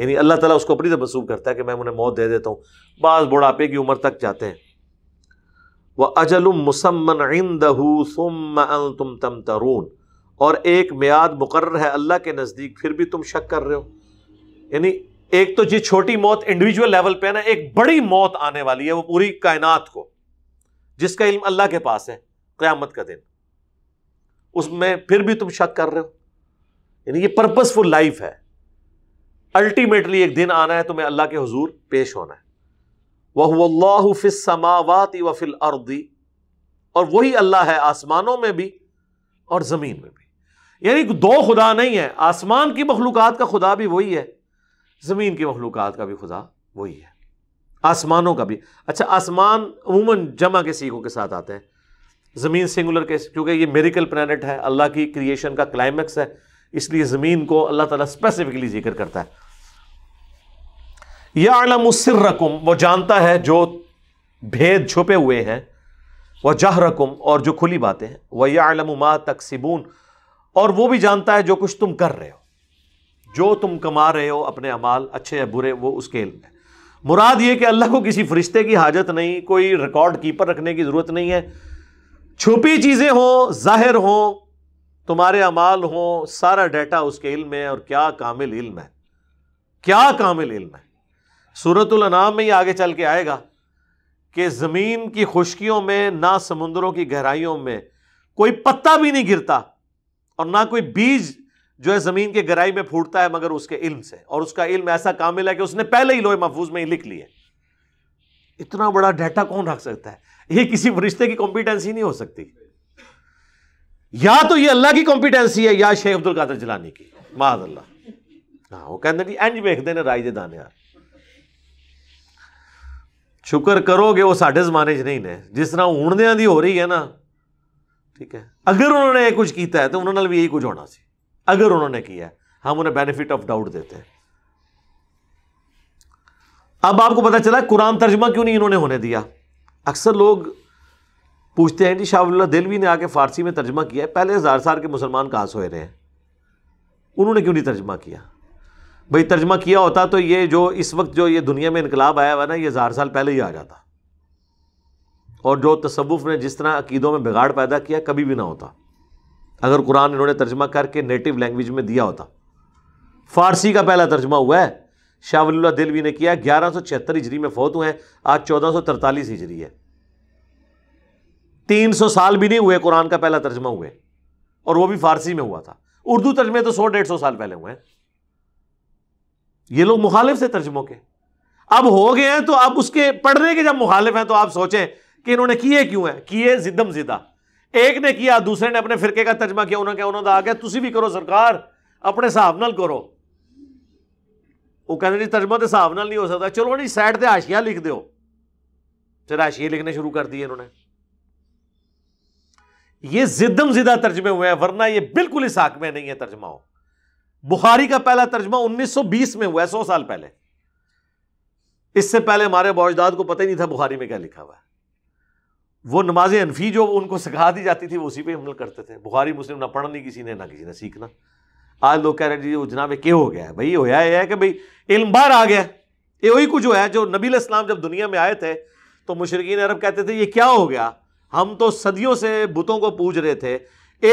Speaker 1: यानी अल्लाह ताला उसको अपनी तरफ मनसूब करता है कि मैं उन्हें मौत दे देता हूँ बाद बुढ़ापे की उम्र तक जाते हैं वह अजल मुसमन इंदू तुम तम तरून और एक म्याद मुकर है अल्लाह के नज़दीक फिर भी तुम शक कर रहे हो यानी एक तो जी छोटी मौत इंडिविजुअल लेवल पे है ना एक बड़ी मौत आने वाली है वो पूरी कायनात को जिसका इल्म अल्लाह के पास है क़्यामत का दिन उसमें फिर भी तुम शक कर रहे हो यानी ये पर्पसफुल लाइफ है अल्टीमेटली एक दिन आना है तुम्हें अल्लाह के हजूर पेश होना है वह फिस समावत व फिल अर्दी और वही अल्लाह है आसमानों में भी और ज़मीन में भी यानी दो खुदा नहीं है आसमान की मखलूक का खुदा भी वही है ज़मीन की मखलूक का भी खुदा वही है आसमानों का भी अच्छा आसमान अमूमन जमा के सीखों के साथ आते हैं ज़मीन सिंगुलर के क्योंकि ये मेरिकल प्लानट है अल्लाह की क्रिएशन का क्लाइमैक्स है इसलिए ज़मीन को अल्लाह ताला स्पेसिफिकली जिक्र करता है या आलमसर रकम वो जानता है जो भेद छुपे हुए हैं वह जह रकम और जो खुली बातें हैं वह या आलम मा तकसिबून और वो भी जानता है जो कुछ तुम कर रहे हो जो तुम कमा रहे हो अपने अमाल अच्छे या बुरे वो उसके इल्म है मुराद ये कि अल्लाह को किसी फरिश्ते की हाजत नहीं कोई रिकॉर्ड कीपर रखने की ज़रूरत नहीं है छुपी चीज़ें हों जाहिर हों तुम्हारे अमाल हों सारा डाटा उसके इल्म है और क्या कामिल इल्म है क्या कामिल इल्म है सूरतुल अनाम में ही आगे चल के आएगा कि ज़मीन की खुश्कियों में ना समुंदरों की गहराइयों में कोई पत्ता भी नहीं गिरता और ना कोई बीज जो है जमीन के गहराई में फूटता है मगर उसके इल्म से और उसका इल्म ऐसा कामिल है कि उसने पहले ही लोहे महफूज में ही लिख लिए इतना बड़ा डाटा कौन रख सकता है ये किसी फरिश्ते की कॉम्पिटेंसी नहीं हो सकती या तो यह अल्लाह की कॉम्पिटेंसी है या शेख अब्दुल कादर जलानी की माद अल्लाह हाँ वो कहते जी इंज वेखते ने राज दाने यार ਸ਼ੁਕਰ ਕਰੋਗੇ ਉਹ ਸਾਡੇ ਜ਼ਮਾਨੇ 'ਚ ਨਹੀਂ ਨੇ ਜਿਸ ਤਰ੍ਹਾਂ ਹੁਣ ਦਿਆਂ ਦੀ ਹੋ ठीक है अगर उन्होंने कुछ किया है तो उन्होंने भी यही कुछ होना सी अगर उन्होंने किया है हम उन्हें बेनिफिट ऑफ डाउट देते हैं अब आपको पता चला कुरान तर्जमा क्यों नहीं इन्होंने होने दिया अक्सर लोग पूछते हैं जी शाहबुल्ला दिलवी ने आके फ़ारसी में तर्जमा किया है पहले हज़ार साल के मुसलमान कहाँ सोए रहे हैं उन्होंने क्यों नहीं तर्जमा किया भाई तर्जमा किया होता तो ये जो इस वक्त जो ये दुनिया में इनकलाब आया हुआ ना ये हज़ार साल पहले ही आ जाता और जो तसवुफ़ ने जिस तरह अकीदों में बिगाड़ पैदा किया कभी भी ना होता अगर कुरान इन्होंने तर्जमा करके नेटिव लैंग्वेज में दिया होता फारसी का पहला तर्जमा हुआ है शाहवल्ला दिलवी ने किया ग्यारह सौ छिहत्तर हिजरी में फौत हुए हैं आज चौदह सौ तरतालीस हिजरी है तीन सौ साल भी नहीं हुए कुरान का पहला तर्जमा हुए और वो भी फारसी में हुआ था उर्दू तर्जमे तो सौ डेढ़ सौ साल पहले हुए हैं ये लोग मुखालिफ से तर्जमों के अब हो गए हैं तो अब उसके पढ़ने के जब मुखालिफ हैं तो आप सोचें कि इन्होंने किए क्यों है किए जिदम जिदा एक ने किया दूसरे ने अपने फिरके का तर्जमा किया उन्होंने क्या उन्होंने आ गया तुम भी करो सरकार अपने हिसाब न करो वो कहते जी तर्जमा तो हिसाब न नहीं हो सकता चलो नहीं साइड से आशिया लिख दो फिर आशिया लिखने शुरू कर दिए इन्होंने ये जिदम जिदा तर्जमे हुए हैं वरना ये बिल्कुल इस हाक में नहीं है तर्जमा बुखारी का पहला तर्जमा 1920 में हुआ है सौ साल पहले इससे पहले हमारे बौजदाद को पता ही नहीं था बुखारी में क्या लिखा हुआ है वो नमाज अनफी जो उनको सिखा दी जाती थी वो उसी पे हमल करते थे बुखारी मुस्लिम ना पढ़नी किसी ने ना किसी ने सीखना आज लोग कह रहे हैं जी वो जनाब के हो गया है भाई होया है कि भाई इल्म बाहर आ गया ये वही कुछ होया जो नबी इस्लाम जब दुनिया में आए थे तो मुशरकिन अरब कहते थे ये क्या हो गया हम तो सदियों से बुतों को पूज रहे थे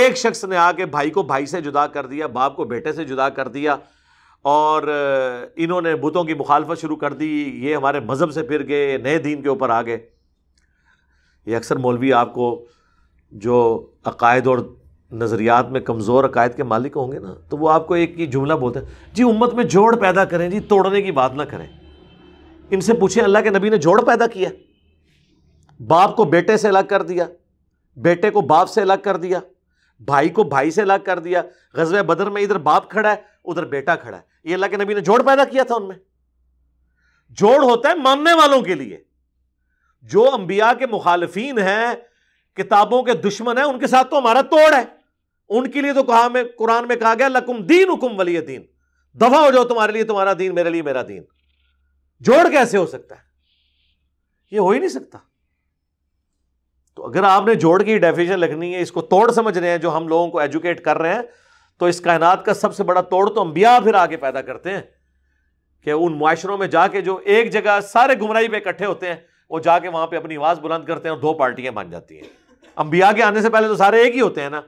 Speaker 1: एक शख्स ने आके भाई को भाई से जुदा कर दिया बाप को बेटे से जुदा कर दिया और इन्होंने बुतों की मुखालफत शुरू कर दी ये हमारे मज़हब से फिर गए नए दीन के ऊपर आ गए ये अक्सर मौलवी आपको जो अकायद और नज़रियात में कमज़ोर अकायद के मालिक होंगे ना तो वो आपको एक ये जुमला बोलते हैं जी उम्मत में जोड़ पैदा करें जी तोड़ने की बात ना करें इनसे पूछें अल्लाह के नबी ने जोड़ पैदा किया बाप को बेटे से अलग कर दिया बेटे को बाप से अलग कर दिया भाई को भाई से अलग कर दिया गजब बदर में इधर बाप खड़ा है उधर बेटा खड़ा है ये अल्लाह के नबी ने जोड़ पैदा किया था उनमें जोड़ होता है मानने वालों के लिए जो अंबिया के मुखालफी है किताबों के दुश्मन है उनके साथ तो हमारा तोड़ है उनके लिए तो कहा में कुरान में कहा गया लकुम दीन हुकुम वली दीन दफा हो जाओ तुम्हारे लिए तुम्हारा दीन मेरे लिए मेरा दीन जोड़ कैसे हो सकता है ये हो ही नहीं सकता तो अगर आपने जोड़ की डेफिनेशन लिखनी है इसको तोड़ समझ रहे हैं जो हम लोगों को एजुकेट कर रहे हैं तो इस कायनात का सबसे बड़ा तोड़ तो अंबिया फिर आगे पैदा करते हैं कि उन माशरों में जाके जो एक जगह सारे गुमराही पे इकट्ठे होते हैं वो जाके वहां पे अपनी आवाज बुलंद करते हैं और दो पार्टियां बन जाती हैं अंबिया के आने से पहले तो सारे एक ही होते हैं ना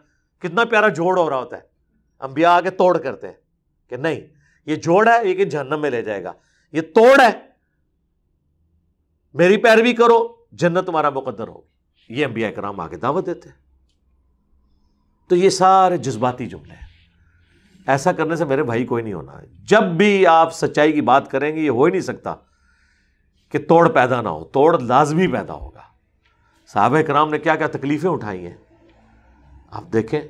Speaker 1: कितना प्यारा जोड़ हो रहा होता है अंबिया आके तोड़ करते हैं कि नहीं ये जोड़ है ये कि में ले जाएगा ये तोड़ है मेरी पैरवी करो जन्नत तुम्हारा मुकदर हो ये अंबिया कराम आगे दावत देते हैं तो ये सारे जज्बाती जुमले हैं ऐसा करने से मेरे भाई कोई नहीं होना जब भी आप सच्चाई की बात करेंगे ये हो ही नहीं सकता कि तोड़ पैदा ना हो तोड़ लाजमी पैदा होगा साहब कराम ने क्या क्या तकलीफ़ें उठाई हैं आप देखें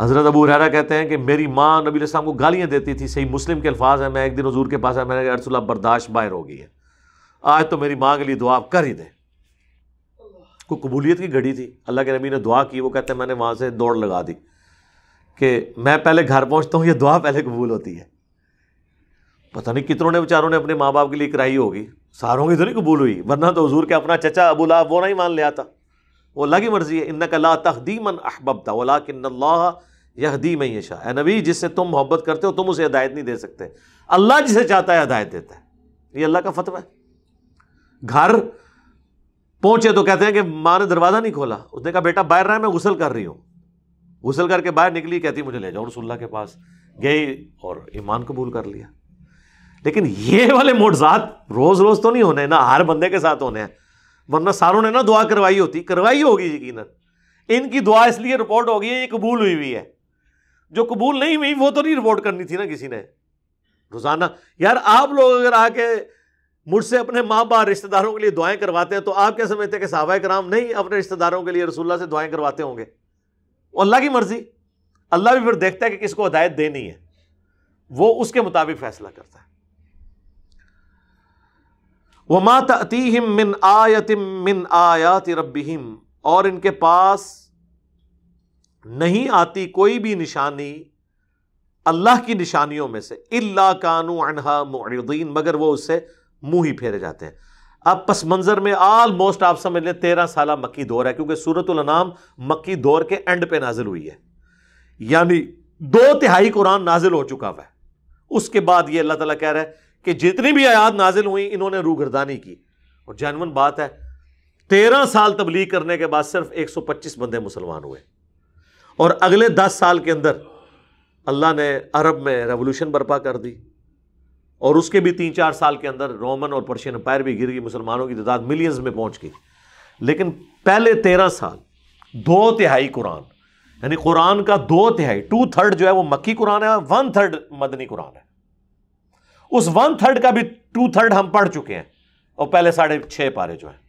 Speaker 1: हज़रत अबू हरा कहते हैं कि मेरी माँ नबी इस्लाम को गालियाँ देती थी सही मुस्लिम के अल्फाज है मैं एक दिन हजूर के पास है मैंने अरसुल्ला बर्दाश्त बाहर हो गई है आज तो मेरी माँ के लिए दुआ आप कर ही दें कोई कबूलियत की घड़ी थी अल्लाह के नबी ने दुआ की वो कहते हैं मैंने वहाँ से दौड़ लगा दी कि मैं पहले घर पहुँचता हूँ यह दुआ पहले कबूल होती है पता नहीं कितनों ने बेचारों ने अपने माँ बाप के लिए कराई होगी सारों की तो नहीं कबूल हुई वरना तो हजूर के अपना चचा अबू लाभ वो नहीं मान लिया था वो अल्लाह की मर्जी है इन्ना कला तहदीमन था वला किन्नल्लाह यह दी में यशा ए नबी जिससे तुम मोहब्बत करते हो तुम उसे हदायत नहीं दे सकते अल्लाह जिसे चाहता है हदायत देता है ये अल्लाह का फतवा है घर पहुंचे तो कहते हैं कि माँ ने दरवाज़ा नहीं खोला उसने कहा बेटा बाहर रहा मैं गुसल कर रही हूँ गुसल करके बाहर निकली कहती मुझे ले जाओ रसुल्ला के पास गई और ईमान कबूल कर लिया लेकिन ये वाले मोटजात रोज रोज तो नहीं होने ना हर बंदे के साथ होने हैं वरना सारों ने ना दुआ करवाई होती करवाई होगी यकीन इनकी दुआ इसलिए रिपोर्ट होगी ये कबूल हुई हुई है जो कबूल नहीं हुई वो तो नहीं रिपोर्ट करनी थी ना किसी ने रोजाना यार आप लोग अगर आके मुझसे अपने माँ बाप रिश्तेदारों के लिए दुआएं करवाते हैं तो आप क्या समझते हैं कि साहबा कराम नहीं अपने रिश्तेदारों के लिए रसुल्ला से दुआएं करवाते होंगे अल्लाह की मर्जी अल्लाह भी फिर देखता है कि किसको हदायत देनी है वो उसके मुताबिक फैसला करता है व अतिम मिन आयतिम मिन आयात रबिम और इनके पास नहीं आती कोई भी निशानी अल्लाह की निशानियों में से इल्ला कानू अनहा मगर वो उससे मुंह ही फेरे जाते हैं अब पस मंज़र में आलमोस्ट आप समझ लें तेरह साल मक्की दौर है क्योंकि सूरतनाम मक्की दौर के एंड पे नाजिल हुई है यानी दो तिहाई कुरान नाजिल हो चुका हुआ है उसके बाद ये अल्लाह तला कह रहे है कि जितनी भी आयात नाजिल हुई इन्होंने रूगरदानी की और जानवन बात है तेरह साल तबलीग करने के बाद सिर्फ एक सौ पच्चीस बंदे मुसलमान हुए और अगले दस साल के अंदर अल्लाह ने अरब में रेवोल्यूशन बर्पा कर दी और उसके भी तीन चार साल के अंदर रोमन और पर्शियन अंपायर भी गिर गई मुसलमानों की तादाद मिलियंस में पहुंच गई लेकिन पहले तेरह साल दो तिहाई कुरान यानी कुरान का दो तिहाई टू थर्ड जो है वो मक्की कुरान है वन थर्ड मदनी कुरान है उस वन थर्ड का भी टू थर्ड हम पढ़ चुके हैं और पहले साढ़े छह पारे जो है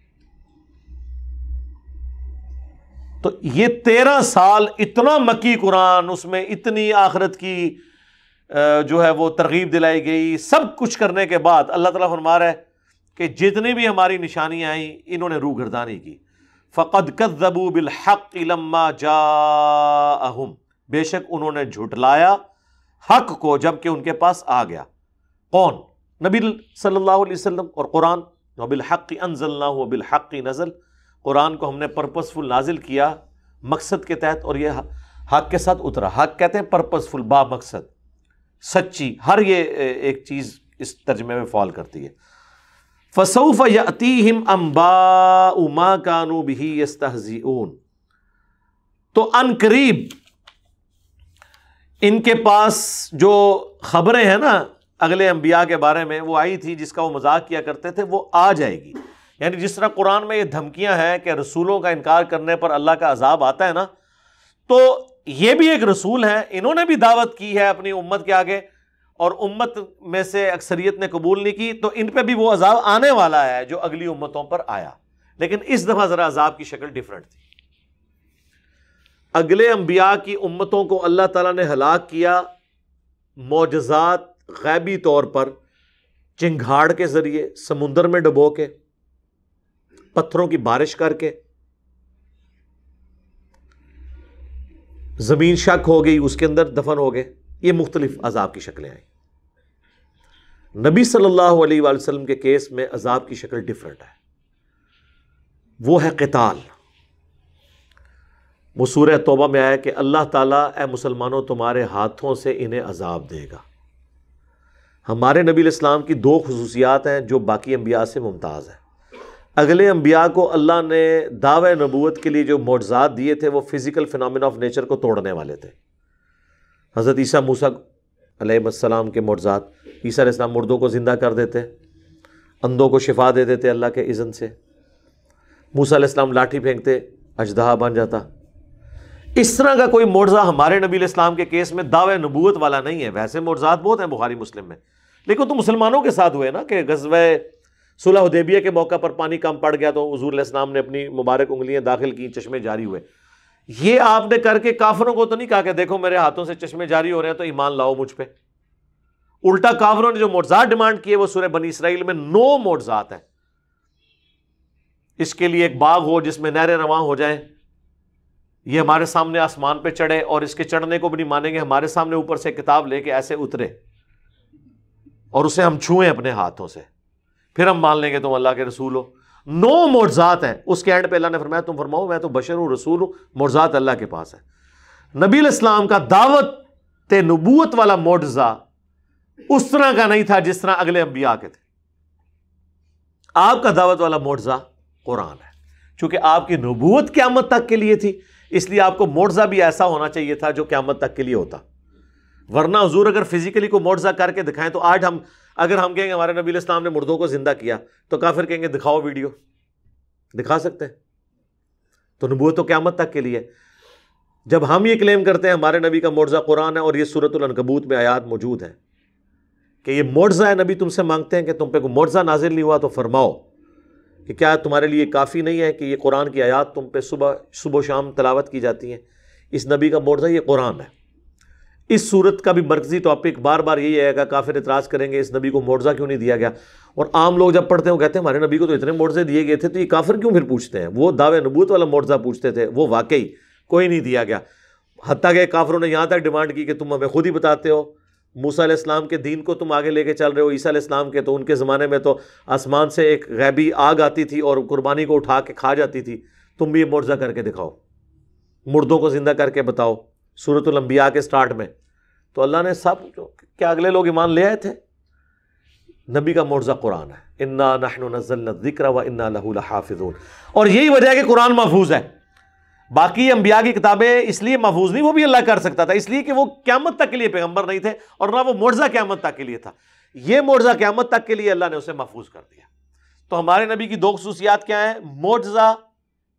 Speaker 1: तो ये तेरह साल इतना मक्की कुरान उसमें इतनी आखरत की जो है वो तरगीब दिलाई गई सब कुछ करने के बाद अल्लाह ताला फरमा रहा है कि जितनी भी हमारी निशानियां आई इन्होंने रू गर्दानी की फ़कद कदबू बिलहक़लम्मा जा बेशक उन्होंने झुटलाया हक को जबकि उनके पास आ गया कौन नबी सल्लल्लाहु अलैहि वसल्लम और कुरान बिलहक़ अनजल्ला बिलहक़ नज़ल कुरान को हमने पर्पसफुल नाजिल किया मकसद के तहत और यह हक के साथ उतरा हक कहते हैं पर्पसफुल बा मकसद सच्ची हर ये एक चीज़ इस तर्जमे में फॉल करती है फसूफ यती हिम अम्बा उमा कानू भी यस्तहजीन तो करीब इनके पास जो खबरें हैं ना अगले अम्बिया के बारे में वो आई थी जिसका वो मजाक किया करते थे वो आ जाएगी यानी जिस तरह कुरान में ये धमकियां हैं कि रसूलों का इनकार करने पर अल्लाह का अजाब आता है ना तो ये भी एक रसूल है इन्होंने भी दावत की है अपनी उम्मत के आगे और उम्मत में से अक्सरियत ने कबूल नहीं की तो इन पर भी वो अजाब आने वाला है जो अगली उम्मतों पर आया लेकिन इस दफ़ा ज़रा अजाब की शक्ल डिफरेंट थी अगले अम्बिया की उम्मतों को अल्लाह तला ने हलाक किया मोजात गैबी तौर पर चिंगाड़ के ज़रिए समुंदर में डबो के पत्थरों की बारिश करके ज़मीन शक हो गई उसके अंदर दफन हो गए ये मुख्तलिफ अजाब की शक्लें आई नबी सल्लल्लाहु अलैहि वसल्लम के केस में अजाब की शक्ल डिफरेंट है वो है किताल वो सूर्य तोबा में आया कि अल्लाह ताला ए मुसलमानों तुम्हारे हाथों से इन्हें अजाब देगा हमारे नबी इस्लाम की दो खसूसियात हैं जो बाकी अम्बिया से मुमताज़ हैं अगले अम्बिया को अल्लाह ने दावे नबूत के लिए जो मोजात दिए थे वो फ़िज़िकल फिनमिन ऑफ नेचर को तोड़ने वाले थे हज़रत ईसा मूसा अलैहिस्सलाम के मोजात ईसा इस्लाम मुर्दों को ज़िंदा कर देते अंधों को शिफा दे देते अल्लाह के इज़न से मूसा इस्लाम लाठी फेंकते अजदहा बन जाता इस तरह का कोई मुआवजा हमारे नबी इस्लाम के केस में दावे नबूत वाला नहीं है वैसे मोजात बहुत हैं बुखारी मुस्लिम में लेकिन तो मुसलमानों के साथ हुए ना कि गजब सुलह उदेबिया के मौका पर पानी कम पड़ गया तो हजूर इस्लाम ने अपनी मुबारक उंगलियां दाखिल की चश्मे जारी हुए ये आपने करके काफरों को तो नहीं कहा कि देखो मेरे हाथों से चश्मे जारी हो रहे हैं तो ईमान लाओ मुझ पर उल्टा काफरों ने जो मोटजात डिमांड किए वो सूर्य बनी इसराइल में नो मोटजात है इसके लिए एक बाग हो जिसमें नहरे रवा हो जाए ये हमारे सामने आसमान पे चढ़े और इसके चढ़ने को भी नहीं मानेंगे हमारे सामने ऊपर से किताब लेके ऐसे उतरे और उसे हम छुएं अपने हाथों से फिर हम मान लेंगे तुम अल्लाह के रसूल हो नो मोर्जात हैं उसके एंड पे अल्लाह ने फरमाया तुम फरमाओ मैं तो बशर हूं रसूल हूं मोर्जात अल्लाह के पास है नबी इस्लाम का दावत नबूत वाला मोर्जा उस तरह का नहीं था जिस तरह अगले अम्बिया के थे आपका दावत वाला मोर्जा कुरान है चूंकि आपकी नबूत क्यामत तक के लिए थी इसलिए आपको मोर्जा भी ऐसा होना चाहिए था जो क्यामत तक के लिए होता वरना हजूर अगर फिजिकली को मोर्जा करके दिखाएं तो आज हम अगर हम कहेंगे हमारे नबी इस्लाम ने मुर्दों को जिंदा किया तो काफिर कहेंगे दिखाओ वीडियो दिखा सकते हैं तो नबूत तो क्यामत तक के लिए जब हम ये क्लेम करते हैं हमारे नबी का मोर्जा कुरान है और ये सूरतलकबूत में आयात मौजूद है कि ये मोर्जा है नबी तुमसे मांगते हैं कि तुम पे को मोर्जा नाजिल नहीं हुआ तो फरमाओ कि क्या तुम्हारे लिए काफ़ी नहीं है कि ये कुरान की आयात तुम पे सुबह सुबह शाम तलावत की जाती है इस नबी का मोर्जा ये कुरान है इस सूरत का भी मरकजी टॉपिक बार बार यही आएगा काफिर इतराज़ करेंगे इस नबी को मुआवजा क्यों नहीं दिया गया और आम लोग जब पढ़ते हैं वो कहते हैं हमारे नबी को तो इतने मुआवजे दिए गए थे तो ये काफिर क्यों फिर पूछते हैं वो दावे नबूत वाला मुआवजा पूछते थे वो वाकई कोई नहीं दिया गया हती गए काफरों ने यहाँ तक डिमांड की कि तुम हमें खुद ही बताते हो मूसा इस्लाम के दीन को तुम आगे लेके चल रहे हो ईसा इस्लाम के तो उनके ज़माने में तो आसमान से एक गैबी आग आती थी और कुर्बानी को उठा के खा जाती थी तुम भी ये मुआवजा करके दिखाओ मुर्दों को ज़िंदा करके बताओ सूरतलम्बिया के स्टार्ट में तो अल्लाह ने सब क्या अगले लोग ईमान ले आए थे नबी का मुर्जा कुरान है इन्ना नहन नजल जिक्र व इन्ना लहूल हाफिजून
Speaker 2: और यही वजह है कि कुरान महफूज है
Speaker 1: बाकी अम्बिया की किताबें इसलिए महफूज नहीं वो भी अल्लाह कर सकता था इसलिए कि वो क्यामत तक के लिए पैगंबर नहीं थे और ना वो मुर्जा क्यामत तक के लिए था ये मुर्जा क्यामत तक के लिए अल्लाह ने उसे महफूज कर दिया तो हमारे नबी की दो खसूसियात क्या है मुर्जा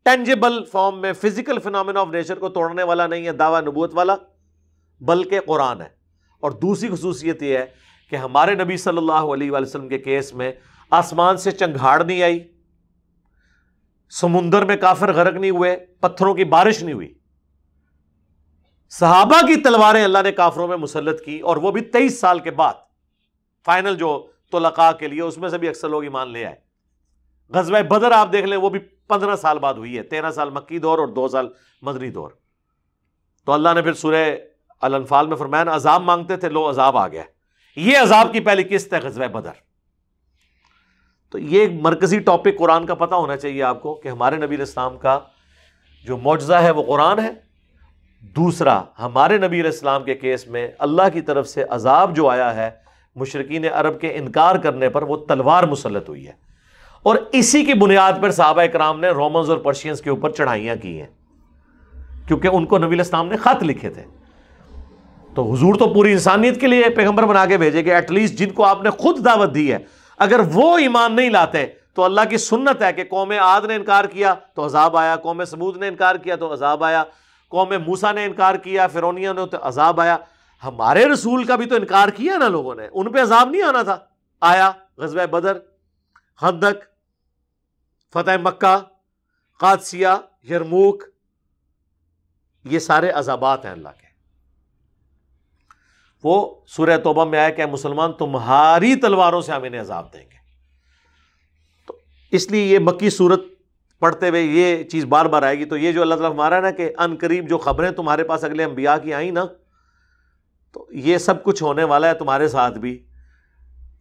Speaker 1: टेंजिबल फॉर्म में फिजिकल फिनोमिना ऑफ नेचर को तोड़ने वाला नहीं है दावा नबूत वाला बल्कि कुरान है और दूसरी खसूसियत यह है कि हमारे नबी सल्लल्लाहु अलैहि वसल्लम के केस में आसमान से चंघाड़ नहीं आई समुंदर में काफिर गर्क नहीं हुए पत्थरों की बारिश नहीं हुई सहाबा की तलवारें अल्लाह ने काफरों में मुसलत की और वो भी तेईस साल के बाद फाइनल जो तो लका के लिए उसमें से भी अक्सर लोग ईमान ले आए गजब बदर आप देख लें वो भी पंद्रह साल बाद हुई है तेरह साल मक्की दौर और दो साल मदनी दौर तो अल्लाह ने फिर सूर्य अलनफाल में फरमाया अजाब मांगते थे लो अजाब आ गया यह अजाब की पहली किस्त है गजब बदर तो यह एक मरकजी टॉपिक कुरान का पता होना चाहिए आपको कि हमारे नबी इस्लाम का जो मुआजा है वह कुरान है दूसरा हमारे नबी इस्लाम के केस में अल्लाह की तरफ से अजाब जो आया है मुशरकिन अरब के इनकार करने पर वो तलवार मुसलत हुई है और इसी की बुनियाद पर साहब कराम ने रोमन और पर्शियंस के ऊपर चढ़ाइयाँ की हैं क्योंकि उनको नबी इस्लाम ने ख़त लिखे थे तो हुजूर तो पूरी इंसानियत के लिए पैगंबर बना के भेजे गए एटलीस्ट जिनको आपने खुद दावत दी है अगर वो ईमान नहीं लाते तो अल्लाह की सुन्नत है कि कौम आद ने इनकार किया तो अजाब आया कौम समूद ने इनकार किया तो अजाब आया कौम मूसा ने इनकार किया फिर ने तो अजाब आया हमारे रसूल का भी तो इनकार किया ना लोगों ने उन पर अजाब नहीं आना था आया गजब बदर हंदक फतेह मक्का कादसिया यरमूक ये सारे अजाबात हैं अल्लाह के वो सूर्य तोबा में आया कि मुसलमान तुम्हारी तलवारों से हम इन्हें अजाब देंगे तो इसलिए ये मक्की सूरत पढ़ते हुए ये चीज़ बार बार आएगी तो ये जो अल्लाह तला हमारा ना कि अन करीब जो खबरें तुम्हारे पास अगले हम ब्याह की आई ना तो ये सब कुछ होने वाला है तुम्हारे साथ भी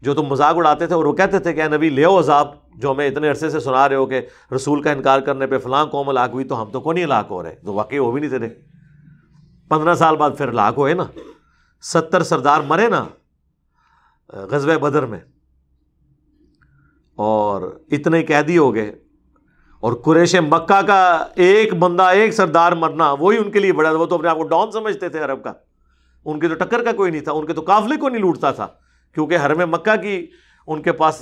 Speaker 1: जो तुम मजाक उड़ाते थे और वो कहते थे कि नबी ले अजाब जो हमें इतने अरसे से सुना रहे हो कि रसूल का इनकार करने पे फलां कौम लाक हुई तो हम तो कौन नहीं लाक हो रहे तो वाकई हो भी नहीं थे पंद्रह साल बाद फिर लाक होए ना सत्तर सरदार मरे ना गजब बदर में और इतने कैदी हो गए और कुरेश मक्का का एक बंदा एक सरदार मरना वही उनके लिए बड़ा वो तो अपने आप को डॉन समझते थे अरब का उनके तो टक्कर का कोई नहीं था उनके तो काफले को नहीं लूटता था क्योंकि हर में मक्का की उनके पास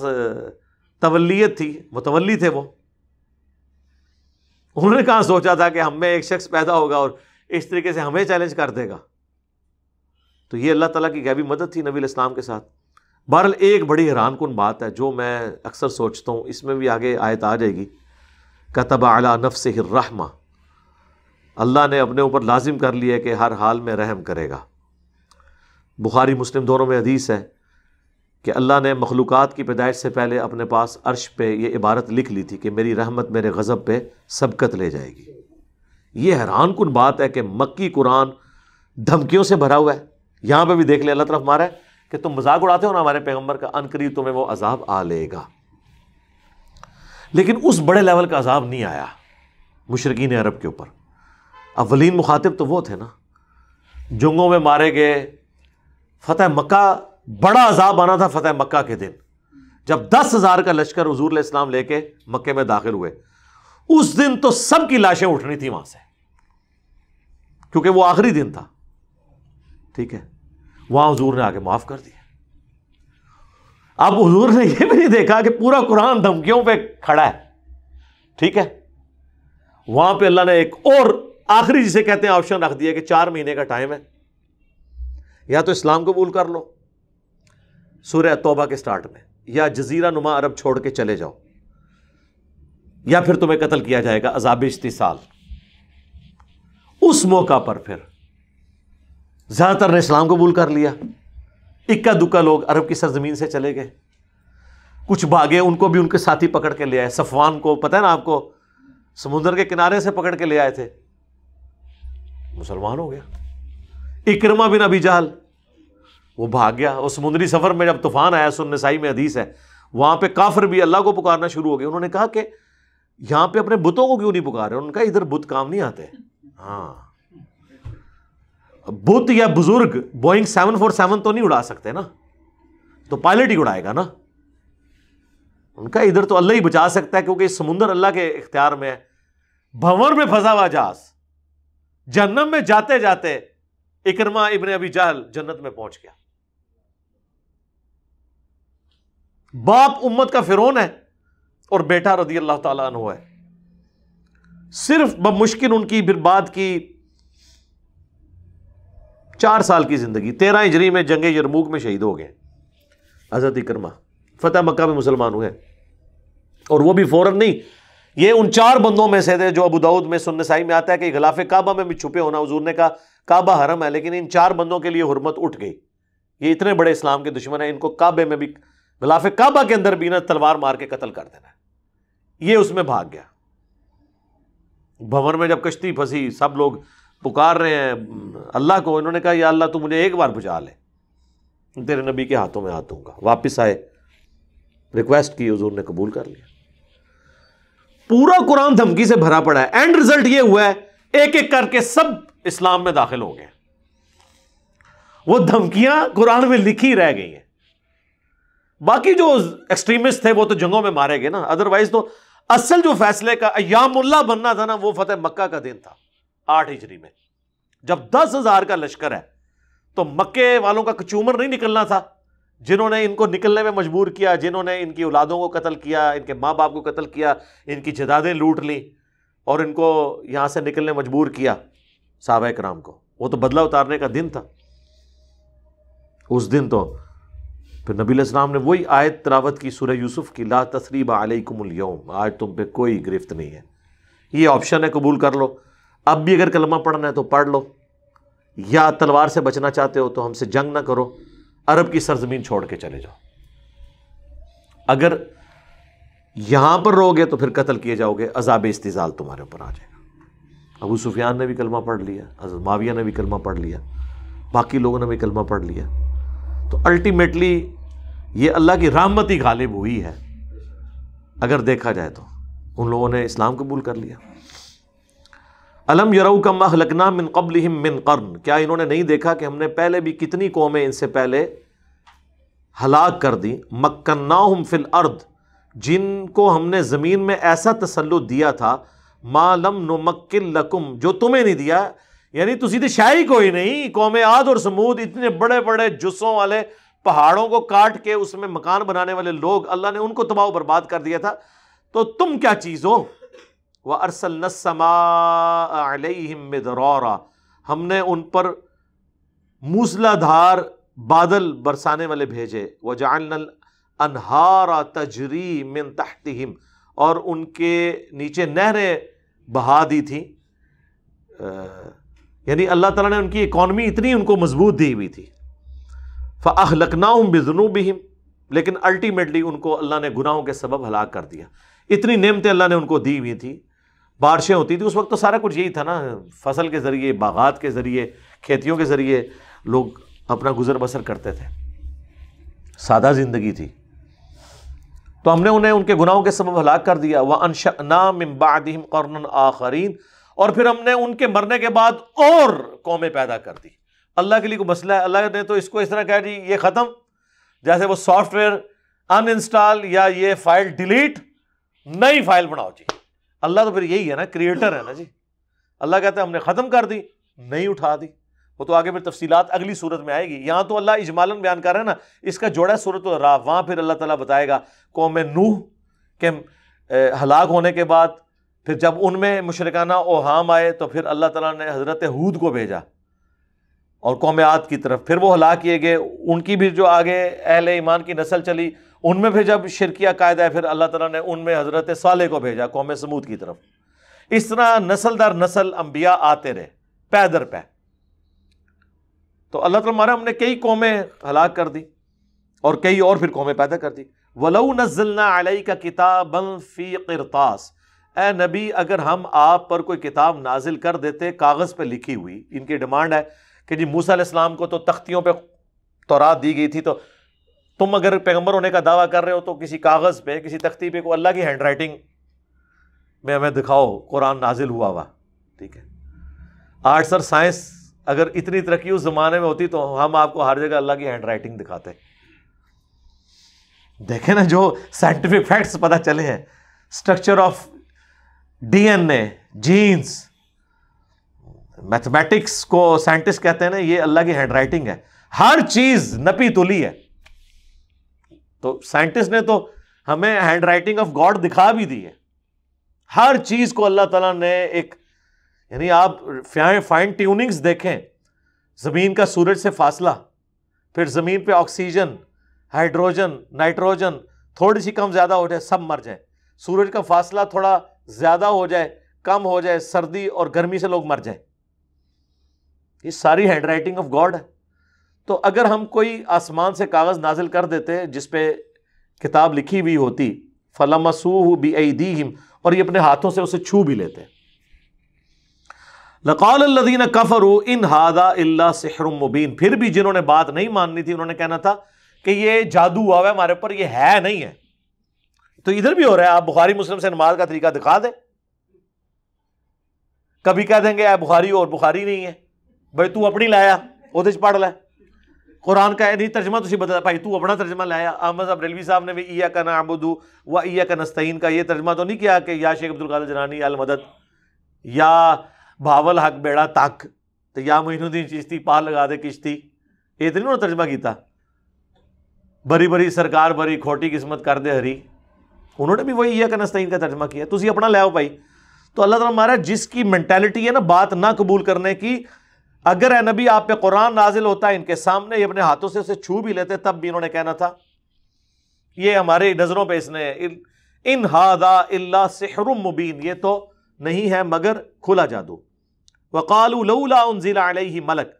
Speaker 1: तवलीत थी तवली थे वो उन्होंने कहाँ सोचा था कि हम में एक शख्स पैदा होगा और इस तरीके से हमें चैलेंज कर देगा तो ये अल्लाह ताला की गैबी मदद थी नबी इस्लाम के साथ बहरल एक बड़ी हैरान कन बात है जो मैं अक्सर सोचता हूँ इसमें भी आगे आयत आ जाएगी कतब अला से रहमा अल्लाह ने अपने ऊपर लाजिम कर लिया कि हर हाल में रहम करेगा बुखारी मुस्लिम दोनों में अदीस है कि अल्लाह ने मखलूक की पैदाइश से पहले अपने पास अर्श पे ये इबारत लिख ली थी कि मेरी रहमत मेरे गज़ब पर सबकत ले जाएगी ये हैरान कन बात है कि मक्की कुरान धमकियों से भरा हुआ है यहाँ पर भी देख लें अल्लाह तरफ मारा है कि तुम मजाक उड़ाते हो ना हमारे पैगम्बर का अनकरीब तुम्हें वो अजाब आ लेगा लेकिन उस बड़े लेवल का अजाब नहीं आया मुशरकिन अरब के ऊपर अवलिन मुखातिब तो वो थे ना जंगों में मारे गए फतेह मक्का बड़ा अजाब आना था फतेह मक्का के दिन जब दस हजार का लश्कर हजूर इस्लाम लेके मक्के में दाखिल हुए उस दिन तो सबकी लाशें उठनी थी वहां से क्योंकि वह आखिरी दिन था ठीक है वहां हजूर ने आके माफ कर दिया अब हजूर ने यह भी नहीं देखा कि पूरा कुरान धमकियों पर खड़ा है ठीक है वहां पर अल्लाह ने एक और आखिरी जिसे कहते हैं ऑप्शन रख दिया कि चार महीने का टाइम है या तो इस्लाम कबूल कर लो सूर्य तोबा के स्टार्ट में या जजीरा नुमा अरब छोड़ के चले जाओ या फिर तुम्हें कत्ल किया जाएगा अजाब साल उस मौका पर फिर ज़्यादातर ने इस्लाम कबूल कर लिया इक्का दुक्का लोग अरब की सरजमीन से चले गए कुछ भागे उनको भी उनके साथी पकड़ के ले आए सफवान को पता है ना आपको समुद्र के किनारे से पकड़ के ले आए थे मुसलमान हो गया इक्रमा बिन अभी जाल वो भाग गया और समुद्री सफ़र में जब तूफान आया सुनसाई में अधीस है वहां पर काफिर भी अल्लाह को पुकारना शुरू हो गया उन्होंने कहा कि यहां पर अपने बुतों को क्यों नहीं पुकार रहे उनका इधर बुत काम नहीं आते हाँ बुत या बुजुर्ग बोइंग सेवन फोर सेवन तो नहीं उड़ा सकते ना तो पायलट ही उड़ाएगा ना उनका इधर तो अल्लाह ही बचा सकता है क्योंकि समुंदर अल्लाह के इख्तियार में है भंवर में फंसा हुआ जहाज जहन्नम में जाते जाते इकरमा इबन अबी जहल जन्नत में पहुंच गया बाप उम्मत का फिरौन है और बेटा रदी अल्लाह तु है सिर्फ बमुश्किल उनकी फिर बाद की चार साल की ज़िंदगी तेरह हिजरी में जंगे यरमूग में शहीद हो गए हज़रत करमा फतेह मक्का में मुसलमान हुए और वह भी फ़ौरन नहीं ये उन चार बंदों में से थे जो अबू दाऊद में सुनसाई में आता है कि खिलाफ काबा में भी छुपे होना हजूर ने कहा काबा हरम है लेकिन इन चार बंदों के लिए हरमत उठ गई ये इतने बड़े इस्लाम के दुश्मन है इनको काबे में भी गलाफ काबा के अंदर बीना तलवार मार के कत्ल कर देना ये उसमें भाग गया भवन में जब कश्ती फंसी सब लोग पुकार रहे हैं अल्लाह को इन्होंने कहा या अल्लाह तू मुझे एक बार बुझा ले तेरे नबी के हाथों में हाथ दूंगा वापिस आए रिक्वेस्ट की हजूर ने कबूल कर लिया पूरा कुरान धमकी से भरा पड़ा है एंड रिजल्ट ये हुआ है एक एक करके सब इस्लाम में दाखिल हो गए वो धमकियां कुरान में लिखी रह गई हैं बाकी जो एक्सट्रीमिस्ट थे वो तो जंगों में मारे गए ना अदरवाइज तो असल जो फैसले का अयामुल्ला बनना था ना वो फतेह मक्का का दिन था आठ हिजरी में जब दस हजार का लश्कर है तो मक्के वालों का कचूमर नहीं निकलना था जिन्होंने इनको निकलने में मजबूर किया जिन्होंने इनकी औलादों को कत्ल किया इनके माँ बाप को कत्ल किया इनकी जदादें लूट ली और इनको यहाँ से निकलने मजबूर किया साहब कराम को वो तो बदला उतारने का दिन था उस दिन तो फिर नबी इस्लाम ने वही आयत तलावत की सूर्य यूसुफ की ला तसरीब यौम आज तुम पे कोई गिरफ्त नहीं है ये ऑप्शन है कबूल कर लो अब भी अगर कलमा पढ़ना है तो पढ़ लो या तलवार से बचना चाहते हो तो हमसे जंग ना करो अरब की सरजमीन छोड़ के चले जाओ अगर यहाँ पर रहोगे तो फिर कत्ल किए जाओगे अजाब इस्तेजाल तुम्हारे ऊपर आ जाएगा अबू सुफियान ने भी कलमा पढ़ लिया माविया ने भी कलमा पढ़ लिया बाकी लोगों ने भी कलमा पढ़ लिया तो अल्टीमेटली ये अल्लाह की रहमत ही गालिब हुई है अगर देखा जाए तो उन लोगों ने इस्लाम कबूल कर लिया अलम यरऊ का महलकना मिन कबल मिन कर्न क्या इन्होंने नहीं देखा कि हमने पहले भी कितनी कौमें इनसे पहले हलाक कर दी मक्न्ना हम फिल अर्द जिनको हमने ज़मीन में ऐसा तसल्लु दिया था मालम नुमक्किल लकुम जो तुम्हें नहीं दिया यानी ਤੁਸੀਂ तो ਸ਼ਾਇਰ ਹੀ ਕੋਈ नहीं ਕੌਮੇ ਆਦ ਔਰ ਸਮੂਦ ਇਤਨੇ बड़े ਬੜੇ ਜੁਸੋਂ ਵਾਲੇ पहाड़ों को काट के उसमें मकान बनाने वाले लोग अल्लाह ने उनको तबाह बर्बाद कर दिया था तो तुम क्या चीज़ हो वह अरसल नसमादरौरा हमने उन पर मूसलाधार बादल बरसाने वाले भेजे वह जानल अनहारा तजरी मिन तहतहम और उनके नीचे नहरें बहा दी थी आ, यानी अल्लाह ताला ने उनकी इकॉनमी इतनी उनको मजबूत दी हुई थी फ़ाह लखनाउम भी हिम लेकिन अल्टीमेटली उनको अल्लाह ने गुनाहों के सबब हलाक कर दिया इतनी नेमतें अल्लाह ने उनको दी हुई थी बारिशें होती थी उस वक्त तो सारा कुछ यही था ना फसल के ज़रिए बागात के ज़रिए खेतियों के ज़रिए लोग अपना गुजर बसर करते थे सादा ज़िंदगी थी तो हमने उन्हें उनके गुनाहों के सबब हलाक कर दिया वह अनशा नाम इम्बादिम कौरन आखरीन और फिर हमने उनके मरने के बाद और कौमें पैदा कर दी अल्लाह के लिए कोई मसला है अल्लाह ने तो इसको इस तरह कह जी ये ख़त्म जैसे वो सॉफ्टवेयर अन इंस्टॉल या ये फाइल डिलीट नई फाइल बनाओ जी अल्लाह तो फिर यही है ना क्रिएटर है ना जी अल्लाह कहते हैं हमने ख़त्म कर दी नहीं उठा दी वो तो आगे फिर तफसीलात अगली सूरत में आएगी यहाँ तो अल्लाह इजमालन बयान कर रहे हैं ना इसका जोड़ा सूरत राह वहाँ फिर अल्लाह तला बताएगा कौम नूह के हलाक होने के बाद फिर जब उनमें मुशरकाना हाम आए तो फिर अल्लाह ताला ने हज़रत हूद को भेजा और कौम आद की तरफ फिर वो हला किए गए उनकी भी जो आगे अहल ईमान की नस्ल चली उनमें फिर जब शिरकिया कायद है फिर अल्लाह तला ने उनमें हज़रत साले को भेजा कौम समूद की तरफ इस तरह नसल दर नसल अम्बिया आते रहे पैदर पै तो अल्लाह तला मारा हमने कई कौमें हलाक कर दी और कई और फिर कौमें पैदा कर दी वलऊ नज़लना अलई का किताबन फ़ी करतास ए नबी अगर हम आप पर कोई किताब नाजिल कर देते कागज़ पर लिखी हुई इनकी डिमांड है कि जी मूसा इस्लाम को तो तख्तियों पर तोरात दी गई थी तो तुम अगर पैगम्बर होने का दावा कर रहे हो तो किसी कागज़ पे किसी तख्ती पे को अल्लाह की हैंड राइटिंग में हमें दिखाओ कुरान नाजिल हुआ हुआ ठीक है आर्ट्स और साइंस अगर इतनी तरक्की उस ज़माने में होती तो हम आपको हर जगह अल्लाह की हैंड राइटिंग दिखाते देखें ना जो साइंटिफिक फैक्ट्स पता चले हैं structure of DNA genes mathematics को साइंटिस्ट कहते हैं ना ये अल्लाह की हैंडराइटिंग है हर चीज नपी तुली है तो साइंटिस्ट ने तो हमें हैंडराइटिंग ऑफ गॉड दिखा भी दी है हर चीज को अल्लाह ताला ने एक यानी आप फाइन ट्यूनिंग्स देखें ज़मीन का सूरज से फासला फिर ज़मीन पे ऑक्सीजन हाइड्रोजन नाइट्रोजन थोड़ी सी कम ज़्यादा हो जाए सब मर जाए सूरज का फासला थोड़ा ज़्यादा हो जाए कम हो जाए सर्दी और गर्मी से लोग मर जाए ये सारी हैंड राइटिंग ऑफ गॉड है तो अगर हम कोई आसमान से कागज़ नाजिल कर देते जिसपे किताब लिखी हुई होती फलमसूह बी हिम और ये अपने हाथों से उसे छू भी लेते लकौलदीन कफर इन हादा अल्ला सहरम मुबीन फिर भी जिन्होंने बात नहीं माननी थी उन्होंने कहना था कि ये जादू हुआ है हमारे ऊपर ये है नहीं है तो इधर भी हो रहा है आप बुखारी मुस्लिम से नमाज का तरीका दिखा दें कभी कह देंगे आप बुखारी और बुखारी नहीं है भाई तू अपनी लाया ਉਹਦੇ ਚ ਪੜ ਲੈ ਕੁਰਾਨ ਕਾ ਇਹ ਨਹੀਂ ਤਰਜਮਾ ਤੁਸੀਂ ਬਦਲ ਭਾਈ ਤੂੰ ਆਪਣਾ ਤਰਜਮਾ ਲਾਇਆ ਅਹਿਮਦ ਅਬਰੇਲਵੀ ਸਾਹਿਬ ਨੇ ਵੀ ਈਆ ਕਾ ਨਾਬੁਦੂ ਵਾ ਈਆ ਕਾ ਨਸਤਈਨ का ਇਹ ਤਰਜਮਾ तो नहीं किया कि या शेख अब्दुल कादिर जनानी अल मदद या भावल हक बेड़ा तक ਤੇ ਜਾਂ ਮਹੀਨੁਦੀਨ ਚਿਸ਼ਤੀ ਪਾਰ ਲਗਾ ਦੇ ਕਿਸ਼ਤੀ ਇਹ ਤੇ ਨਹੀਂ ਉਹਨਾਂ ਤਰਜਮਾ ਕੀਤਾ ਬਰੀ ਬਰੀ ਸਰਕਾਰ ਬਰੀ ਖੋਟੀ ਕਿਸਮਤ ਕਰਦੇ ਹਰੀ उन्होंने भी वही यह का तर्जमा किया तुम अपना लै भाई तो अल्लाह तला महाराज जिसकी मैंटेलिटी है ना बात ना कबूल करने की अगर ए नबी आप पे कुरान नाजिल होता है इनके सामने ये अपने हाथों से उसे छू भी लेते तब भी इन्होंने कहना था ये हमारे नज़रों पे इसने इन हादा इल्ला सहरुम मुबीन ये तो नहीं है मगर खुला जादू वकालू लऊला मलक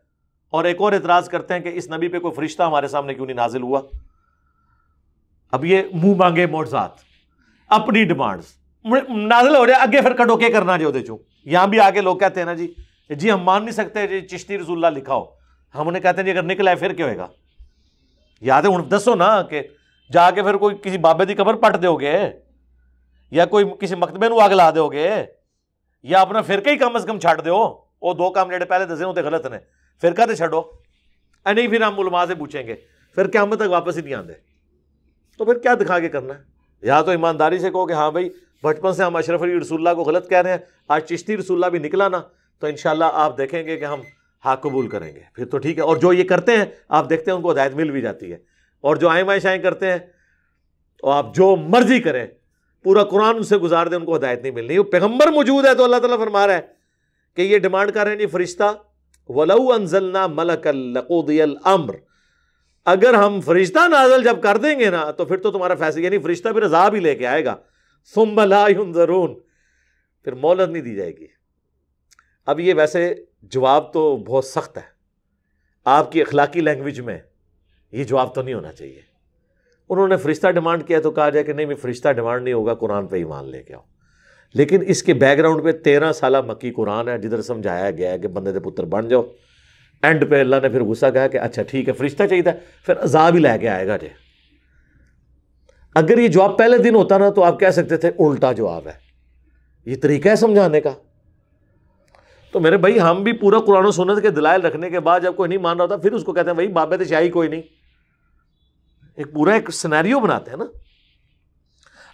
Speaker 1: और एक और इतराज करते हैं कि इस नबी पे कोई फरिश्ता हमारे सामने क्यों नहीं नाजिल हुआ अब ये मुंह मांगे मोरजात अपनी डिमांड्स नाजल हो रहा अगे फिर कटो के करना जी वो यहाँ भी आके लोग कहते हैं ना जी जी हम मान नहीं सकते जी चिश्ती रसूल्ला लिखाओ हम उन्हें कहते हैं जी अगर निकला है फिर क्या होगा याद तो है हूँ दसो ना कि जाके फिर कोई किसी बाबे की कबर पट दोगे या कोई किसी मकतबे अग ला दोगे या अपना फिरके ही कम अज कम छड़ दो वो दो काम जो पहले दसे होते गलत ने फिरका तो छो नहीं फिर हम उलमा से पूछेंगे फिर क्या तक वापस ही नहीं आते तो फिर क्या दिखा के करना है या तो ईमानदारी से कहो कि हाँ भाई बचपन से हम अशरफ अली रसुल्ला को गलत कह रहे हैं आज चिश्ती रसुल्ला भी निकला ना तो इन आप देखेंगे कि हम हाँ कबूल करेंगे फिर तो ठीक है और जो ये करते हैं आप देखते हैं उनको हदायत मिल भी जाती है और जो आए माए शाएँ करते हैं और आप जो मर्जी करें पूरा कुरान उनसे गुजार दें उनको हदायत नहीं मिलनी वो पैगम्बर मौजूद है तो अल्लाह ताला फरमा रहा है कि ये डिमांड कर रहे हैं जी फरिश्ता वलऊ अनजलना मलकल अम्र अगर हम फरिश्ता नाजल जब कर देंगे ना तो फिर तो तुम्हारा फैसला यानी फरिश्ता भी रजा भी लेके आएगा सुम्बलायुन जरून फिर मोहलत नहीं दी जाएगी अब ये वैसे जवाब तो बहुत सख्त है आपकी अखलाकी लैंग्वेज में ये जवाब तो नहीं होना चाहिए उन्होंने फरिश्ता डिमांड किया तो कहा जाए कि नहीं मैं फरिश्ता डिमांड नहीं होगा कुरान पर ही मान लेके आओ लेकिन इसके बैकग्राउंड पर तेरह साल मक्की कुरान है जिधर समझाया गया है कि बंदे के पुत्र बन जाओ एंड पे अल्लाह ने फिर गुस्सा कहा कि अच्छा ठीक है फरिश्ता चाहिए था फिर अजाब ही लेके आएगा जे अगर ये जवाब पहले दिन होता ना तो आप कह सकते थे उल्टा जवाब है ये तरीका है समझाने का तो मेरे भाई हम भी पूरा कुरान सुनत के दलाल रखने के बाद जब कोई नहीं मान रहा था फिर उसको कहते हैं भाई बाबे तो शाही कोई नहीं एक पूरा एक सिनेरियो बनाते हैं ना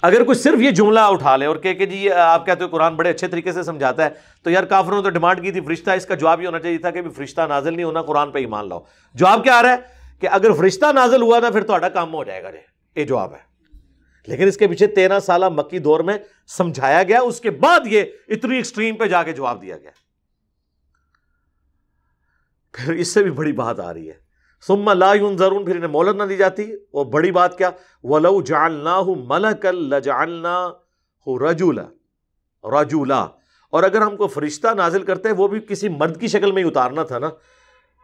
Speaker 1: अगर कोई सिर्फ ये जुमला उठा ले और कह के जी आप कहते हो कुरान बड़े अच्छे तरीके से समझाता है तो यार काफरों ने तो डिमांड की थी फरिश्ता इसका जवाब ये होना चाहिए था कि फरिश्ता नाजिल नहीं होना कुरान पर ही मान लो जवाब क्या आ रहा है कि अगर फरिश्ता नाजल हुआ ना फिर तो काम हो जाएगा जी ये जवाब है लेकिन इसके पीछे तेरह साल मक्की दौर में समझाया गया उसके बाद ये इतनी एक्सट्रीम पे जाके जवाब दिया गया फिर इससे भी बड़ी बात आ रही है सुम्मा लायुन ज़रून फिर इन्हें मोहलत ना दी जाती और बड़ी बात क्या वलऊ जानना मलकल लजानना हो रजूला और अगर हमको फरिश्ता नाजिल करते हैं वो भी किसी मर्द की शक्ल में ही उतारना था ना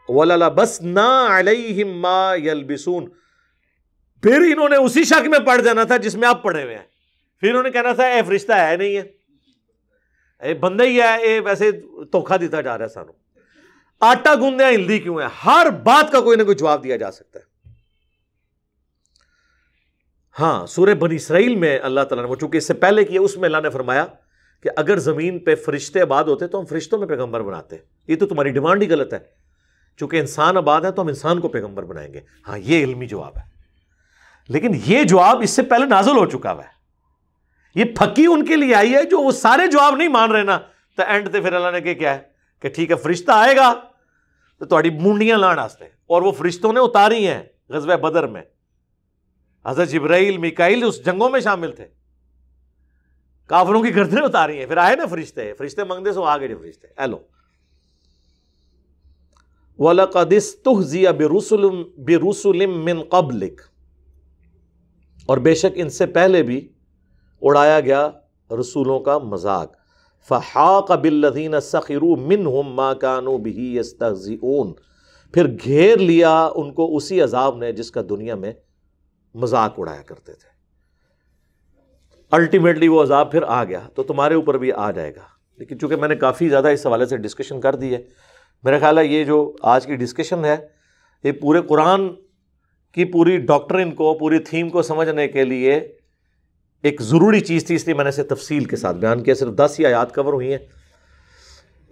Speaker 1: वला बस ना अलमा यलबिसून फिर इन्होंने उसी शक में पड़ जाना था जिसमें आप पड़े हुए हैं फिर उन्होंने कहना था ए फरिश्ता है नहीं है ए बंदा ही है ए वैसे धोखा दिता जा रहा है सानू आटा गूंदने हिंदी क्यों है हर बात का कोई ना कोई जवाब दिया जा सकता है हां सूर्य बन इसराइल में अल्लाह तला ने वो चूंकि इससे पहले किया उसमें अल्लाह ने फरमाया कि अगर ज़मीन पर फरिश्ते आबाद होते तो हम फरिश्तों में पैगंबर बनाते ये तो तुम्हारी डिमांड ही गलत है चूंकि इंसान आबाद है तो हम इंसान को पैगंबर बनाएंगे हाँ ये इलमी जवाब है लेकिन ये जवाब इससे पहले नाजुल हो चुका हुआ है ये फकी उनके लिए आई है जो वो सारे जवाब नहीं मान रहे ना तो एंड तो फिर अल्लाह ने क्या है कि ठीक है फरिश्ता आएगा ਤੇ ਤੁਹਾਡੀ ਮੁੰਡੀਆਂ ਲਾਣ ਵਾਸਤੇ ਔਰ ਉਹ ਫਰਿਸ਼ਤੋਂ ਨੇ ਉਤਾਰੀ ਹੈ ਗਜ਼ਵੇ ਬਦਰ में हजरत जिब्राइल मिकाइल उस जंगों में शामिल थे काफरों की गर्दनें उतारी हैं फिर आए ना फरिश्ते फरिश्ते मंगते सो आ गए फरिश्ते हेलो वलकदिस्तुजिया बेरुसुलम बेरुसुलम मिन कबलिक और बेशक इनसे पहले भी उड़ाया गया रसूलों का मजाक फ़हाक बिल्लिन सखिरु मिन हम मा कानू बिही फिर घेर लिया उनको उसी अजाब ने जिसका दुनिया में मजाक उड़ाया करते थे अल्टीमेटली वो अजाब फिर आ गया तो तुम्हारे ऊपर भी आ जाएगा लेकिन चूंकि मैंने काफ़ी ज़्यादा इस हवाले से डिस्कशन कर दी है मेरा ख्याल है ये जो आज की डिस्कशन है ये पूरे कुरान की पूरी डॉक्ट्रिन को पूरी थीम को समझने के लिए एक ज़रूरी चीज़ थी इसलिए मैंने इसे तफसील के साथ बयान किया सिर्फ दस या आयात कवर हुई हैं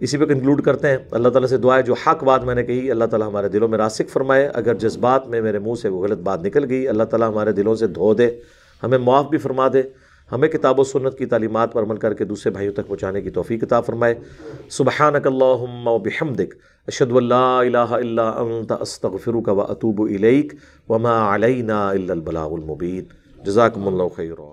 Speaker 1: इसी पर कंक्लूड करते हैं अल्लाह ताला से दुआ जो हक बात मैंने कही अल्लाह ताला हमारे दिलों में रासिक फरमाए अगर जज्बात में मेरे मुंह से वो गलत बात निकल गई अल्लाह ताला हमारे दिलों से धो दे हमें मुआफ़ भी फरमा दे हमें किताब सुन्नत की तालीमत पर अमल करके दूसरे भाइयों तक पहुँचाने की तोफ़ी किताब फरमाए सुबहानकल्लाबहमदिक अशदुल्लास्तफ़िर व अतूब इलैक वमा अलैना इल्लबलामबीन जजाकमल्ला खैर